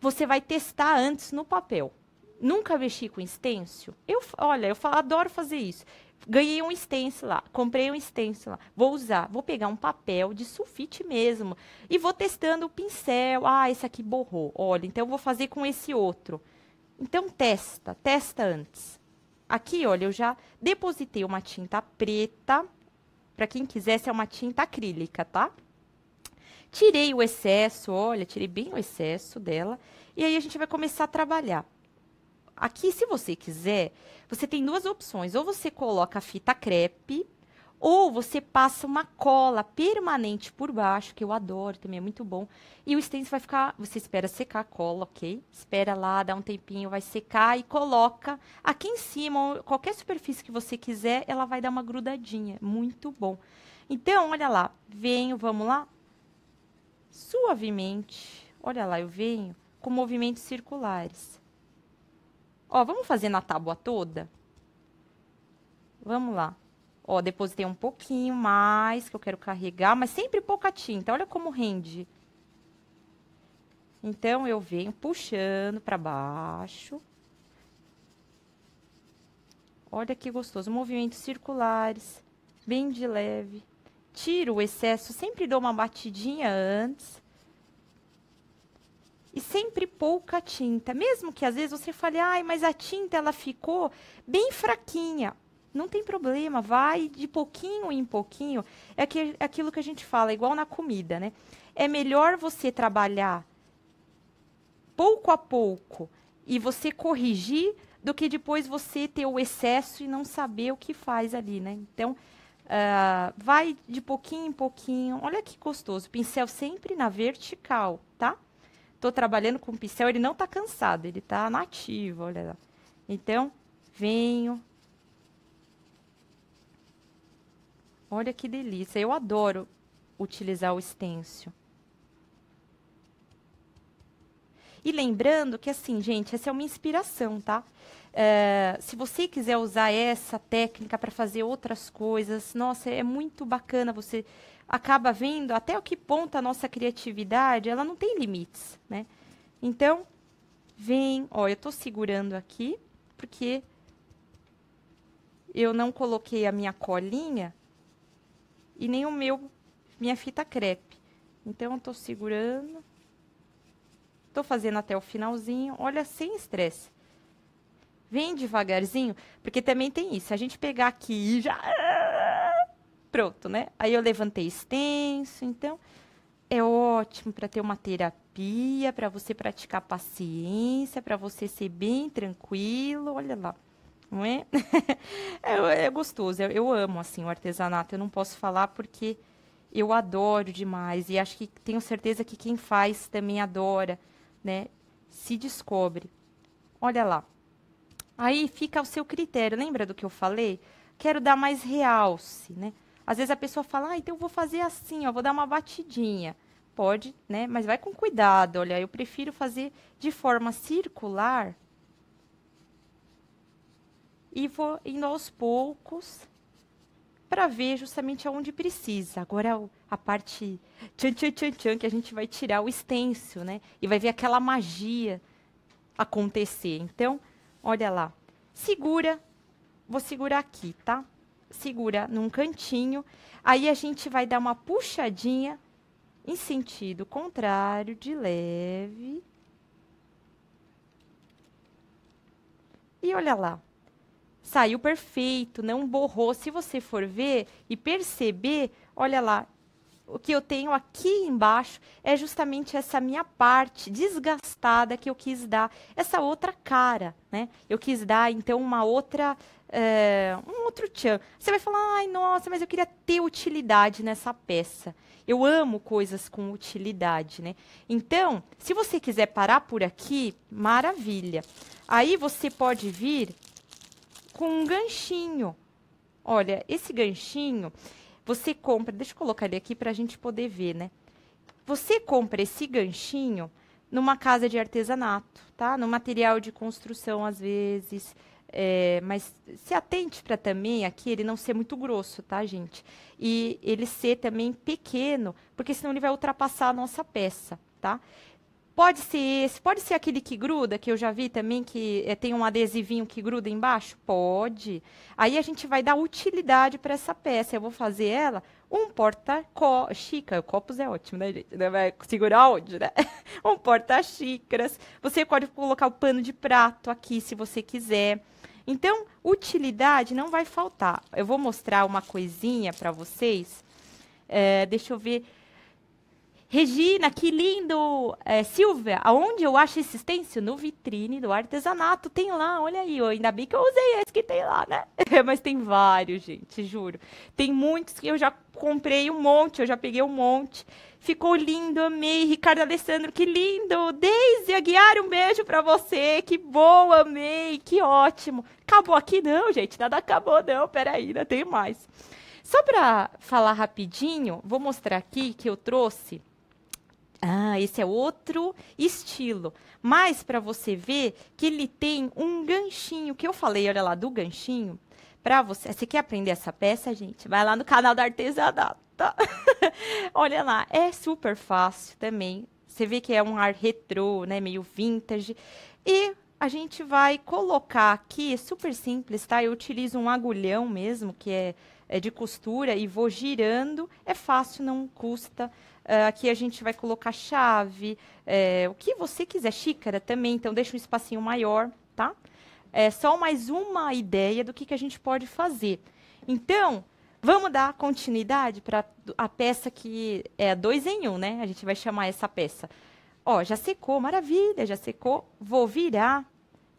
Speaker 1: você vai testar antes no papel. Nunca mexi com stencil? Eu, olha, eu falo, adoro fazer isso. Ganhei um stencil lá, comprei um stencil lá, vou usar, vou pegar um papel de sulfite mesmo e vou testando o pincel. Ah, esse aqui borrou. Olha, então eu vou fazer com esse outro. Então testa, testa antes. Aqui, olha, eu já depositei uma tinta preta. Para quem quisesse, é uma tinta acrílica, tá? Tirei o excesso, olha, tirei bem o excesso dela. E aí a gente vai começar a trabalhar. Aqui, se você quiser, você tem duas opções. Ou você coloca a fita crepe, ou você passa uma cola permanente por baixo, que eu adoro, também é muito bom. E o stencil vai ficar, você espera secar a cola, ok? Espera lá, dá um tempinho, vai secar e coloca aqui em cima, qualquer superfície que você quiser, ela vai dar uma grudadinha, muito bom. Então, olha lá, venho, vamos lá, suavemente. Olha lá, eu venho com movimentos circulares. Ó, vamos fazer na tábua toda? Vamos lá. Ó, depositei um pouquinho mais que eu quero carregar, mas sempre pouca tinta. Olha como rende. Então, eu venho puxando para baixo. Olha que gostoso. Movimentos circulares, bem de leve tiro o excesso, sempre dou uma batidinha antes. E sempre pouca tinta, mesmo que às vezes você fale: "Ai, mas a tinta ela ficou bem fraquinha". Não tem problema, vai de pouquinho em pouquinho. É que aquilo que a gente fala, igual na comida, né? É melhor você trabalhar pouco a pouco e você corrigir do que depois você ter o excesso e não saber o que faz ali, né? Então, Uh, vai de pouquinho em pouquinho. Olha que gostoso. Pincel sempre na vertical, tá? Tô trabalhando com o pincel, ele não tá cansado, ele tá nativo, olha lá. Então, venho. Olha que delícia. Eu adoro utilizar o stencil. E lembrando que assim, gente, essa é uma inspiração, tá? Eh, se você quiser usar essa técnica para fazer outras coisas, nossa, é muito bacana. Você acaba vendo até o que ponto a nossa criatividade, ela não tem limites, né? Então, vem, ó, eu estou segurando aqui porque eu não coloquei a minha colinha e nem o meu minha fita crepe. Então, eu estou segurando, estou fazendo até o finalzinho. Olha, sem estresse. Vem devagarzinho, porque também tem isso. A gente pegar aqui e já. Pronto, né? Aí eu levantei extenso, então é ótimo para ter uma terapia, para você praticar paciência, para você ser bem tranquilo. Olha lá, não é? é, é, gostoso. Eu, eu, amo assim o artesanato. Eu não posso falar porque eu adoro demais e acho que tenho certeza que quem faz também adora, né? Se descobre. Olha lá. Aí fica ao seu critério. Lembra do que eu falei? Quero dar mais realce, né? Às vezes a pessoa fala, ah, então eu vou fazer assim, ó, vou dar uma batidinha. Pode, né? Mas vai com cuidado. Olha, eu prefiro fazer de forma circular e vou indo aos poucos para ver justamente aonde precisa. Agora a parte tchan, tchan, tchan, tchan, que a gente vai tirar o extenso, né? E vai ver aquela magia acontecer. Então, Olha lá. Segura. Vou segurar aqui, tá? Segura num cantinho. Aí a gente vai dar uma puxadinha em sentido contrário, de leve. E olha lá. Saiu perfeito, não borrou. Se você for ver e perceber, olha lá, o que eu tenho aqui embaixo é justamente essa minha parte desgastada que eu quis dar essa outra cara, né? Eu quis dar então uma outra é, um outro tchan. Você vai falar, ai nossa, mas eu queria ter utilidade nessa peça. Eu amo coisas com utilidade, né? Então, se você quiser parar por aqui, maravilha. Aí você pode vir com um ganchinho. Olha, esse ganchinho, você compra, deixa eu colocar ele aqui para a gente poder ver, né? Você compra esse ganchinho numa casa de artesanato, tá? No material de construção, às vezes. É, mas se atente para também aqui ele não ser muito grosso, tá, gente? E ele ser também pequeno, porque senão ele vai ultrapassar a nossa peça, tá? Pode ser esse, pode ser aquele que gruda, que eu já vi também, que é, tem um adesivinho que gruda embaixo? Pode. Aí a gente vai dar utilidade para essa peça. Eu vou fazer ela um porta-xícara. Copos é ótimo, né, gente? Né, vai segurar onde, né? um porta-xícaras. Você pode colocar o pano de prato aqui, se você quiser. Então, utilidade não vai faltar. Eu vou mostrar uma coisinha para vocês. É, deixa eu ver. Regina, que lindo! É, Silvia, aonde eu acho esse stencil? No vitrine do artesanato. Tem lá, olha aí. Eu, ainda bem que eu usei esse que tem lá, né? Mas tem vários, gente, juro. Tem muitos que eu já comprei um monte, eu já peguei um monte. Ficou lindo, amei. Ricardo Alessandro, que lindo! Deise Aguiar, um beijo pra você. Que bom, amei. Que ótimo. Acabou aqui não, gente. Nada acabou não. Peraí, ainda tem mais. Só para falar rapidinho, vou mostrar aqui que eu trouxe ah, esse é outro estilo. Mas para você ver que ele tem um ganchinho, que eu falei, olha lá, do ganchinho, para você. Você quer aprender essa peça, gente? Vai lá no canal da artesanato. olha lá, é super fácil também. Você vê que é um ar retrô, né, meio vintage. E a gente vai colocar aqui, é super simples, tá? Eu utilizo um agulhão mesmo, que é, é de costura, e vou girando. É fácil, não custa Uh, aqui a gente vai colocar chave, é, o que você quiser, xícara também, então deixa um espacinho maior, tá? É só mais uma ideia do que, que a gente pode fazer. Então, vamos dar continuidade para a peça que é dois em um, né? A gente vai chamar essa peça. Ó, já secou, maravilha, já secou. Vou virar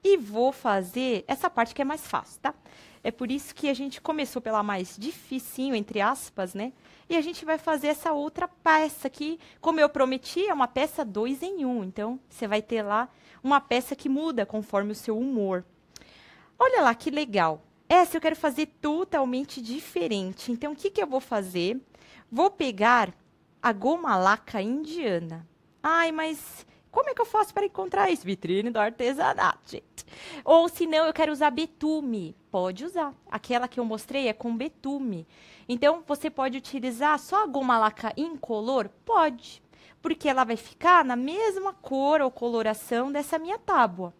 Speaker 1: e vou fazer essa parte que é mais fácil, tá? É por isso que a gente começou pela mais dificinho, entre aspas, né? E a gente vai fazer essa outra peça que, como eu prometi, é uma peça dois em um. Então, você vai ter lá uma peça que muda conforme o seu humor. Olha lá que legal. Essa eu quero fazer totalmente diferente. Então, o que, que eu vou fazer? Vou pegar a goma laca indiana. Ai, mas como é que eu faço para encontrar isso? Vitrine do artesanato, gente. Ou se não, eu quero usar betume. Pode usar. Aquela que eu mostrei é com betume. Então, você pode utilizar só a goma laca incolor? Pode. Porque ela vai ficar na mesma cor ou coloração dessa minha tábua.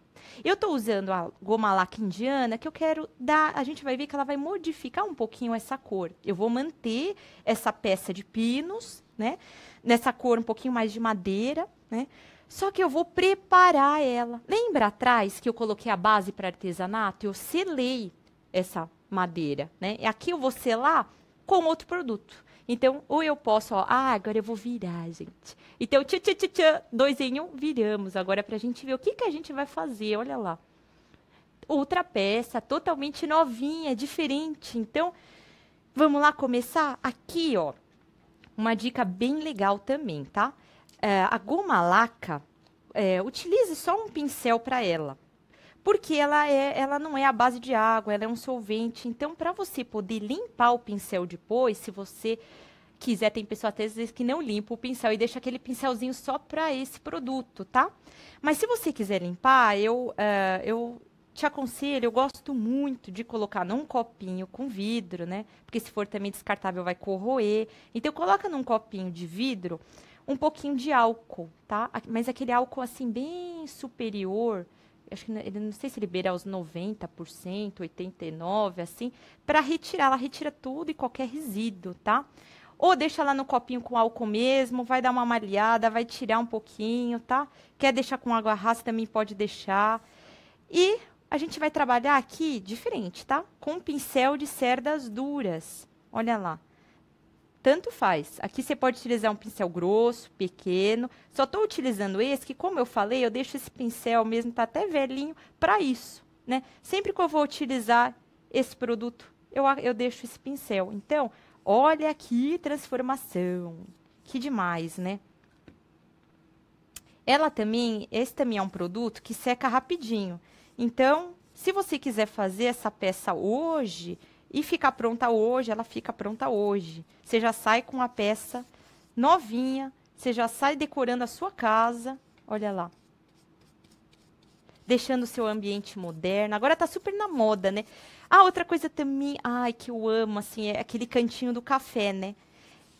Speaker 1: Eu estou usando a goma laca indiana que eu quero dar. A gente vai ver que ela vai modificar um pouquinho essa cor. Eu vou manter essa peça de pinos, né? Nessa cor um pouquinho mais de madeira, né? Só que eu vou preparar ela. Lembra atrás que eu coloquei a base para artesanato? Eu selei essa madeira, né? Aqui eu vou selar com outro produto. Então, ou eu posso, ó, ah, agora eu vou virar, gente. Então, tch, tch, tch, tch, dois em um, viramos. Agora, para a gente ver o que, que a gente vai fazer, olha lá. Outra peça, totalmente novinha, diferente. Então, vamos lá começar? Aqui, ó, uma dica bem legal também, tá? Tá? é, a goma laca, é, utilize só um pincel para ela. Porque ela, é, ela não é a base de água, ela é um solvente. Então, para você poder limpar o pincel depois, se você quiser, tem pessoas até às vezes que não limpa o pincel e deixa aquele pincelzinho só para esse produto, tá? Mas se você quiser limpar, eu, uh, eu te aconselho, eu gosto muito de colocar num copinho com vidro, né? Porque se for também descartável vai corroer. Então coloca num copinho de vidro um pouquinho de álcool, tá? Mas aquele álcool assim bem superior, acho que né, ele não sei se ele beira os 90%, 89 assim, para retirar, ela retira tudo e qualquer resíduo, tá? Ou deixa lá no copinho com álcool mesmo, vai dar uma malhada, vai tirar um pouquinho, tá? Quer deixar com água rasa também pode deixar. E a gente vai trabalhar aqui diferente, tá? Com um pincel de cerdas duras. Olha lá tanto faz. Aqui você pode utilizar um pincel grosso, pequeno. Só estou utilizando esse, que como eu falei, eu deixo esse pincel mesmo, está até velhinho, para isso. Né? Sempre que eu vou utilizar esse produto, eu, eu deixo esse pincel. Então, olha que transformação. Que demais, né? Ela também, esse também é um produto que seca rapidinho. Então, se você quiser fazer essa peça hoje, e ficar pronta hoje, ela fica pronta hoje. Você já sai com a peça novinha, você já sai decorando a sua casa, olha lá. Deixando o seu ambiente moderno. Agora tá super na moda, né? Ah, outra coisa também, ai, que eu amo, assim, é aquele cantinho do café, né?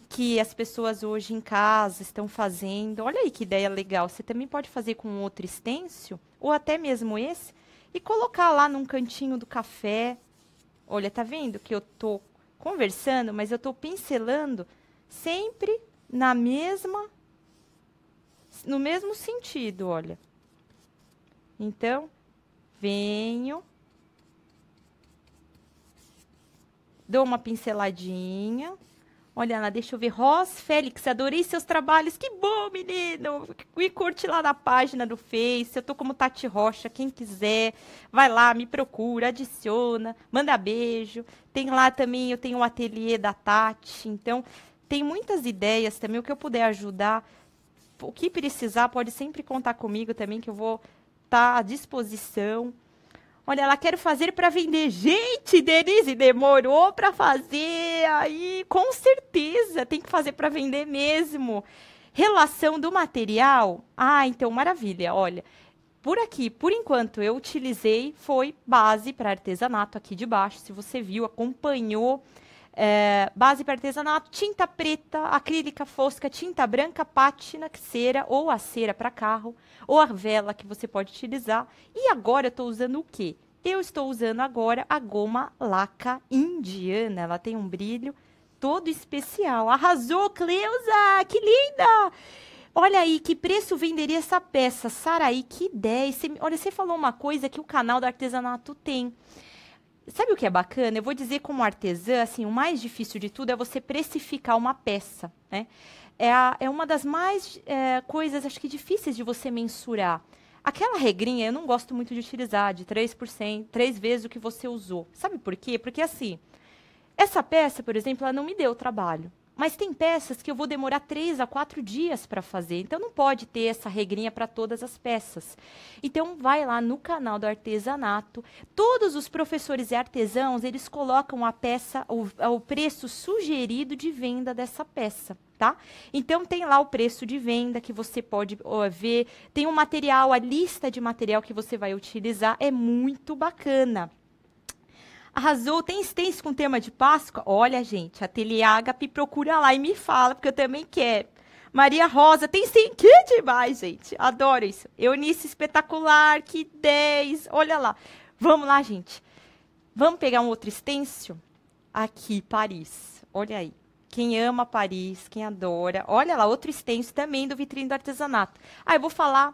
Speaker 1: Que as pessoas hoje em casa estão fazendo. Olha aí que ideia legal. Você também pode fazer com outro extenso, ou até mesmo esse, e colocar lá num cantinho do café, Olha, tá vendo que eu tô conversando, mas eu tô pincelando sempre na mesma no mesmo sentido, olha. Então, venho dou uma pinceladinha Olha lá, deixa eu ver. Ros Félix, adorei seus trabalhos. Que bom, menino! Me curte lá na página do Face. Eu tô como Tati Rocha. Quem quiser, vai lá, me procura, adiciona, manda beijo. Tem lá também, eu tenho o um ateliê da Tati. Então, tem muitas ideias também. O que eu puder ajudar, o que precisar, pode sempre contar comigo também, que eu vou estar tá à disposição. Olha, ela quer fazer para vender. Gente, Denise, demorou para fazer. Aí, com certeza, tem que fazer para vender mesmo. Relação do material? Ah, então maravilha. Olha, por aqui, por enquanto, eu utilizei foi base para artesanato aqui de baixo. Se você viu, acompanhou é, base para artesanato, tinta preta, acrílica fosca, tinta branca, pátina, cera ou a cera para carro, ou a vela que você pode utilizar. E agora eu estou usando o quê? Eu estou usando agora a goma laca indiana. Ela tem um brilho todo especial. Arrasou, Cleusa! Que linda! Olha aí, que preço venderia essa peça? Saraí, que ideia! Cê, olha, você falou uma coisa que o canal do artesanato tem Sabe o que é bacana? Eu vou dizer como artesã, assim, o mais difícil de tudo é você precificar uma peça, né? É, a, é uma das mais é, coisas, acho que, difíceis de você mensurar. Aquela regrinha eu não gosto muito de utilizar, de 3%, três vezes o que você usou. Sabe por quê? Porque, assim, essa peça, por exemplo, ela não me deu trabalho. Mas tem peças que eu vou demorar três a quatro dias para fazer. Então não pode ter essa regrinha para todas as peças. Então vai lá no canal do artesanato. Todos os professores e artesãos eles colocam a peça, o, o preço sugerido de venda dessa peça. Tá? Então tem lá o preço de venda que você pode ó, ver, tem o um material, a lista de material que você vai utilizar, é muito bacana. Arrasou, tem stencil com tema de Páscoa? Olha, gente, ateliê Agape, procura lá e me fala, porque eu também quero. Maria Rosa, tem sim, que demais, gente. Adoro isso. Eunice espetacular, que 10. Olha lá. Vamos lá, gente. Vamos pegar um outro stencil? Aqui, Paris. Olha aí. Quem ama Paris, quem adora. Olha lá, outro stencil também do Vitrine do Artesanato. Ah, eu vou falar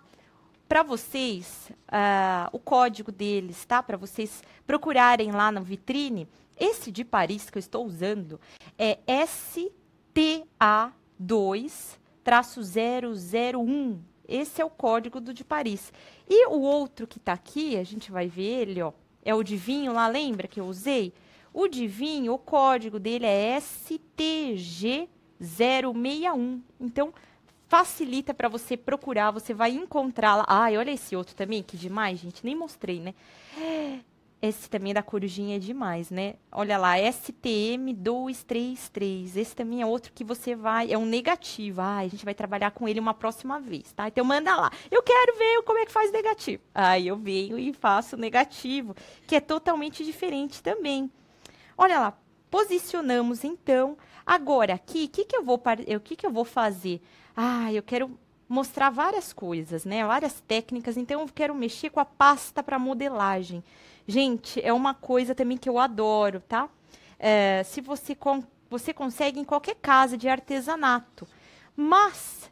Speaker 1: para vocês uh, o código deles, tá? Para vocês procurarem lá na vitrine. Esse de Paris que eu estou usando é STA2-001. Esse é o código do de Paris. E o outro que está aqui, a gente vai ver ele, ó. É o de vinho lá, lembra que eu usei? O de vinho, o código dele é STG061. Então, facilita para você procurar, você vai encontrá-la. Ai, olha esse outro também, que demais, gente, nem mostrei, né? Esse também é da corujinha é demais, né? Olha lá, STM233. Esse também é outro que você vai. É um negativo. Ah, a gente vai trabalhar com ele uma próxima vez, tá? Então manda lá. Eu quero ver como é que faz negativo. Aí eu venho e faço negativo, que é totalmente diferente também. Olha lá, posicionamos então. Agora aqui, o que, que, o que, que eu vou fazer? ah, eu quero mostrar várias coisas, né? Várias técnicas, então eu quero mexer com a pasta para modelagem. Gente, é uma coisa também que eu adoro, tá? É, se você, con você consegue em qualquer casa de artesanato, mas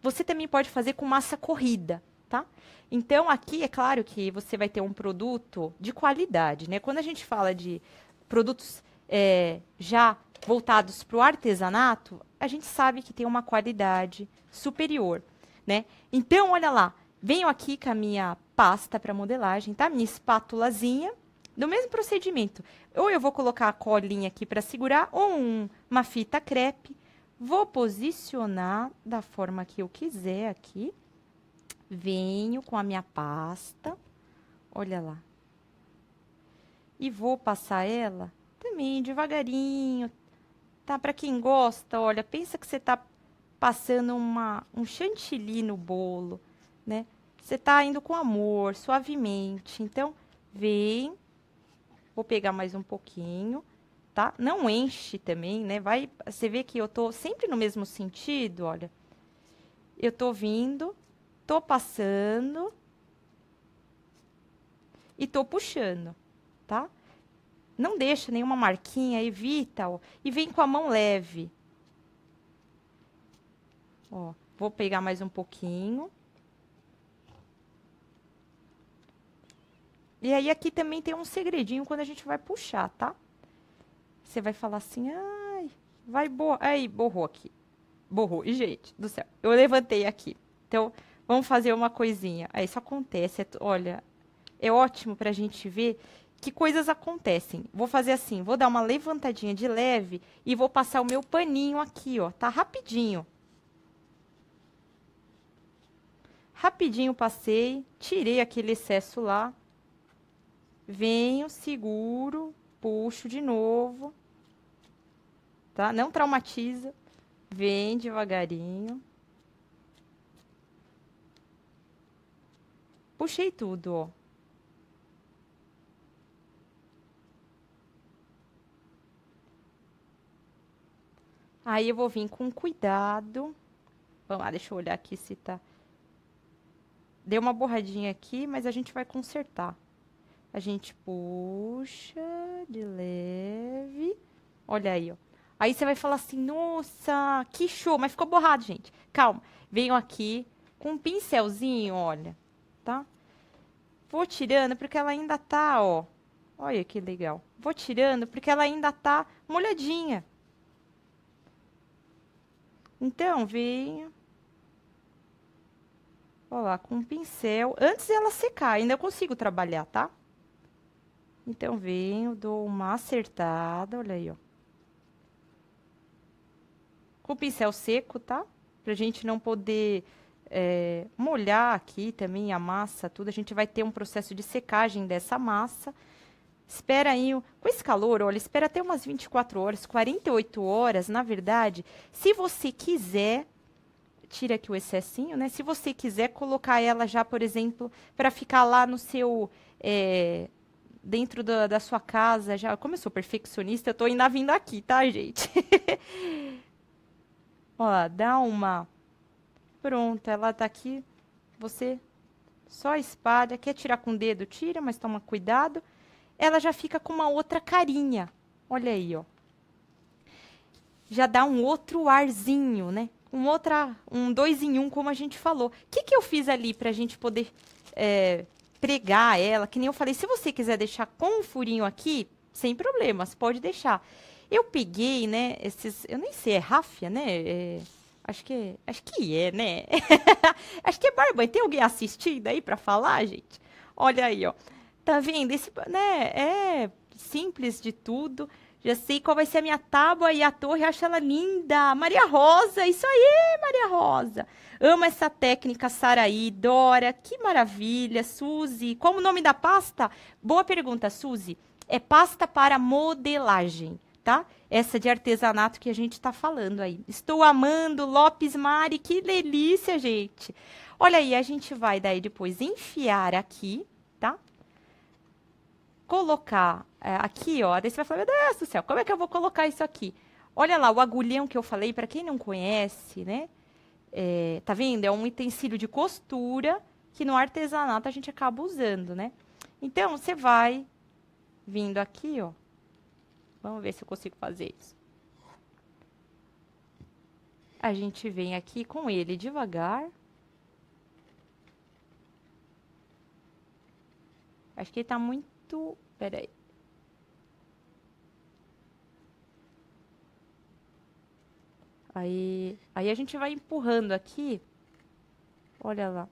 Speaker 1: você também pode fazer com massa corrida, tá? Então aqui é claro que você vai ter um produto de qualidade, né? Quando a gente fala de produtos é, já voltados para o artesanato, a gente sabe que tem uma qualidade superior, né? Então, olha lá, venho aqui com a minha pasta para modelagem, tá? Minha espátulazinha, do mesmo procedimento. Ou eu vou colocar a colinha aqui para segurar, ou um, uma fita crepe. Vou posicionar da forma que eu quiser aqui. Venho com a minha pasta, olha lá. E vou passar ela também devagarinho, tá? Para quem gosta, olha, pensa que você tá passando uma, um chantilly no bolo, né? Você tá indo com amor, suavemente. Então, vem. Vou pegar mais um pouquinho, tá? Não enche também, né? Vai, você vê que eu tô sempre no mesmo sentido, olha. Eu tô vindo, tô passando e tô puxando, tá? Não deixa nenhuma marquinha, evita, ó, e vem com a mão leve. Ó, vou pegar mais um pouquinho. E aí aqui também tem um segredinho quando a gente vai puxar, tá? Você vai falar assim, ai, vai borrar. Aí, borrou aqui. Borrou. E, gente, do céu, eu levantei aqui. Então, vamos fazer uma coisinha. Aí, isso acontece. É, olha, é ótimo pra gente ver que coisas acontecem. Vou fazer assim, vou dar uma levantadinha de leve e vou passar o meu paninho aqui, ó, tá rapidinho. Rapidinho passei, tirei aquele excesso lá. Venho, seguro, puxo de novo. Tá? Não traumatiza. Vem devagarinho. Puxei tudo, ó. Aí eu vou vir com cuidado. Vamos lá, deixa eu olhar aqui se tá... Deu uma borradinha aqui, mas a gente vai consertar. A gente puxa de leve. Olha aí, ó. Aí você vai falar assim, nossa, que show, mas ficou borrado, gente. Calma, venho aqui com um pincelzinho, olha, tá? Vou tirando porque ela ainda tá, ó. Olha que legal. Vou tirando porque ela ainda tá molhadinha. Então, venho. Ó lá, com um pincel. Antes dela secar, ainda eu consigo trabalhar, tá? Então, venho, dou uma acertada, olha aí, ó. Com o pincel seco, tá? Pra gente não poder é, molhar aqui também a massa, tudo. A gente vai ter um processo de secagem dessa massa. Espera aí, com esse calor, olha, espera até umas 24 horas, 48 horas, na verdade, se você quiser, tira aqui o excessinho, né? Se você quiser colocar ela já, por exemplo, para ficar lá no seu. É, dentro da, da, sua casa, já. Como eu sou perfeccionista, eu tô ainda vindo aqui, tá, gente? ó, dá uma. Pronto, ela tá aqui. Você só espada Quer tirar com o dedo? Tira, mas toma cuidado ela já fica com uma outra carinha. Olha aí, ó. Já dá um outro arzinho, né? Um outra, um dois em um, como a gente falou. O que, que eu fiz ali para a gente poder é, pregar ela? Que nem eu falei, se você quiser deixar com um furinho aqui, sem problemas, pode deixar. Eu peguei, né, esses, eu nem sei, é ráfia, né? É, acho que é, acho que é, né? acho que é barba Tem alguém assistindo aí para falar, gente? Olha aí, ó. Tá vendo? Esse, né, é simples de tudo. Já sei qual vai ser a minha tábua e a torre, acho ela linda. Maria Rosa, isso aí, Maria Rosa. Amo essa técnica, Saraí, Dora, que maravilha, Suzy. Como o nome da pasta? Boa pergunta, Suzy. É pasta para modelagem, tá? Essa de artesanato que a gente está falando aí. Estou amando, Lopes Mari, que delícia, gente. Olha aí, a gente vai daí depois enfiar aqui colocar é, aqui, ó, daí você vai falar, meu Deus do céu, como é que eu vou colocar isso aqui? Olha lá, o agulhão que eu falei, para quem não conhece, né? É, tá vendo? É um utensílio de costura que no artesanato a gente acaba usando, né? Então, você vai vindo aqui, ó. Vamos ver se eu consigo fazer isso. A gente vem aqui com ele devagar. Acho que ele tá muito Pera aí. Aí, aí a gente vai empurrando aqui. Olha lá.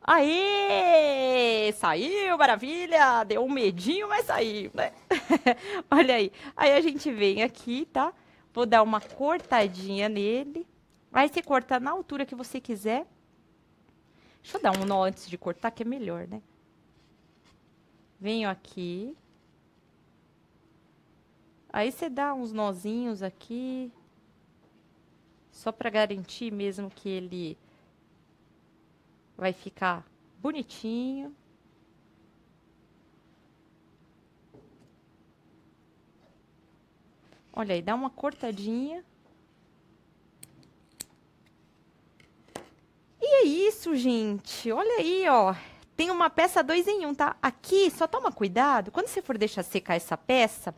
Speaker 1: Aí! Saiu, maravilha! Deu um medinho, mas saiu, né? Olha aí. Aí a gente vem aqui, tá? Vou dar uma cortadinha nele. Aí você corta na altura que você quiser. Deixa eu dar um nó antes de cortar, que é melhor, né? Venho aqui. Aí você dá uns nozinhos aqui. Só para garantir mesmo que ele vai ficar bonitinho. Olha aí, dá uma cortadinha. isso, gente. Olha aí, ó. Tem uma peça dois em um, tá? Aqui, só toma cuidado. Quando você for deixar secar essa peça,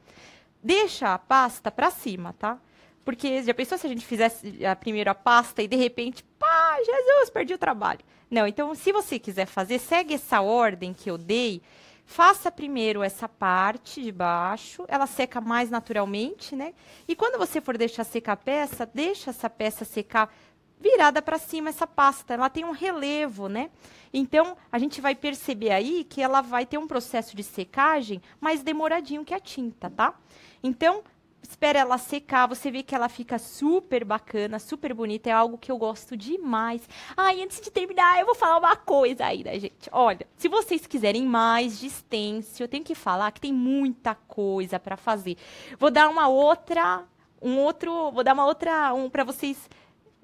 Speaker 1: deixa a pasta pra cima, tá? Porque já pensou se a gente fizesse eh, a primeira pasta e de repente, pá, Jesus, perdi o trabalho. Não, então se você quiser fazer, segue essa ordem que eu dei. Faça primeiro essa parte de baixo, ela seca mais naturalmente, né? E quando você for deixar secar a peça, deixa essa peça secar virada para cima essa pasta, ela tem um relevo, né? Então, a gente vai perceber aí que ela vai ter um processo de secagem mais demoradinho que a tinta, tá? Então, espera ela secar, você vê que ela fica super bacana, super bonita, é algo que eu gosto demais. Ah, e antes de terminar, eu vou falar uma coisa aí, né, gente? Olha, se vocês quiserem mais de stencil, eu tenho que falar que tem muita coisa para fazer. Vou dar uma outra, um outro, vou dar uma outra, um para vocês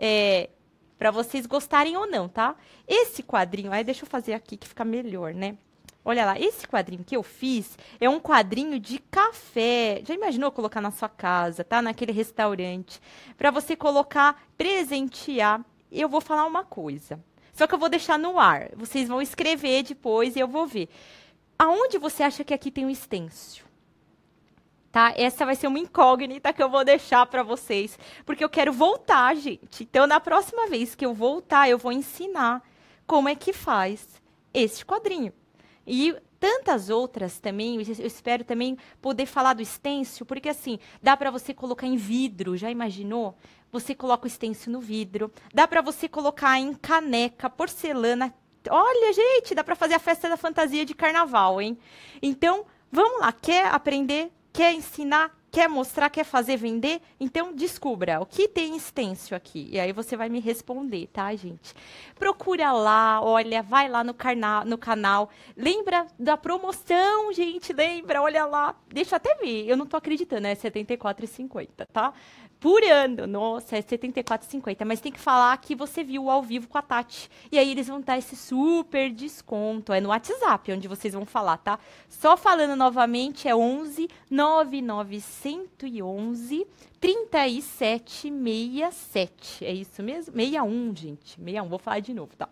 Speaker 1: é, para vocês gostarem ou não, tá? Esse quadrinho, aí deixa eu fazer aqui que fica melhor, né? Olha lá, esse quadrinho que eu fiz é um quadrinho de café. Já imaginou colocar na sua casa, tá? Naquele restaurante, para você colocar, presentear. Eu vou falar uma coisa. Só que eu vou deixar no ar. Vocês vão escrever depois e eu vou ver. Aonde você acha que aqui tem um stencil? tá? Essa vai ser uma incógnita que eu vou deixar para vocês, porque eu quero voltar, gente. Então, na próxima vez que eu voltar, eu vou ensinar como é que faz este quadrinho. E tantas outras também, eu espero também poder falar do stencil, porque assim, dá para você colocar em vidro, já imaginou? Você coloca o stencil no vidro, dá para você colocar em caneca, porcelana. Olha, gente, dá para fazer a festa da fantasia de carnaval, hein? Então, vamos lá, quer aprender? quer ensinar, quer mostrar, quer fazer vender? Então descubra o que tem extenso aqui. E aí você vai me responder, tá, gente? Procura lá, olha, vai lá no, carna no canal. Lembra da promoção, gente? Lembra, olha lá. Deixa eu até ver. Eu não tô acreditando, é R$ 74,50, tá? por ano. Nossa, é 74,50. Mas tem que falar que você viu ao vivo com a Tati. E aí eles vão dar esse super desconto. É no WhatsApp onde vocês vão falar, tá? Só falando novamente, é 11 99111 3767. É isso mesmo? 61, gente. 61, vou falar de novo, tá?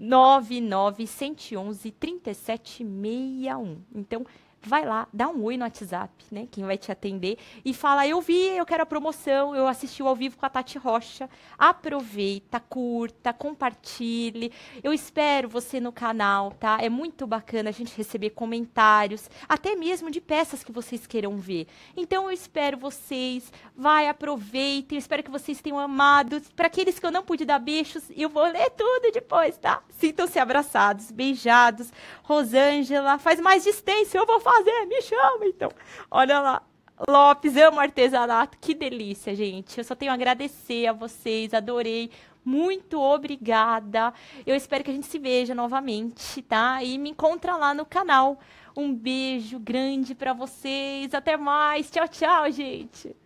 Speaker 1: 99111 3761. Então, vai lá, dá um oi no WhatsApp, né? Quem vai te atender e fala: "Eu vi, eu quero a promoção, eu assisti ao vivo com a Tati Rocha". Aproveita, curta, compartilhe. Eu espero você no canal, tá? É muito bacana a gente receber comentários, até mesmo de peças que vocês queiram ver. Então eu espero vocês, vai, aproveitem. Eu espero que vocês tenham amado. Para aqueles que eu não pude dar beijos, eu vou ler tudo depois, tá? Sintam-se abraçados, beijados. Rosângela, faz mais distância, eu vou falar fazer, me chama então. Olha lá. Lopes, amo artesanato, que delícia, gente. Eu só tenho a agradecer a vocês, adorei. Muito obrigada. Eu espero que a gente se veja novamente, tá? E me encontra lá no canal. Um beijo grande para vocês. Até mais. Tchau, tchau, gente.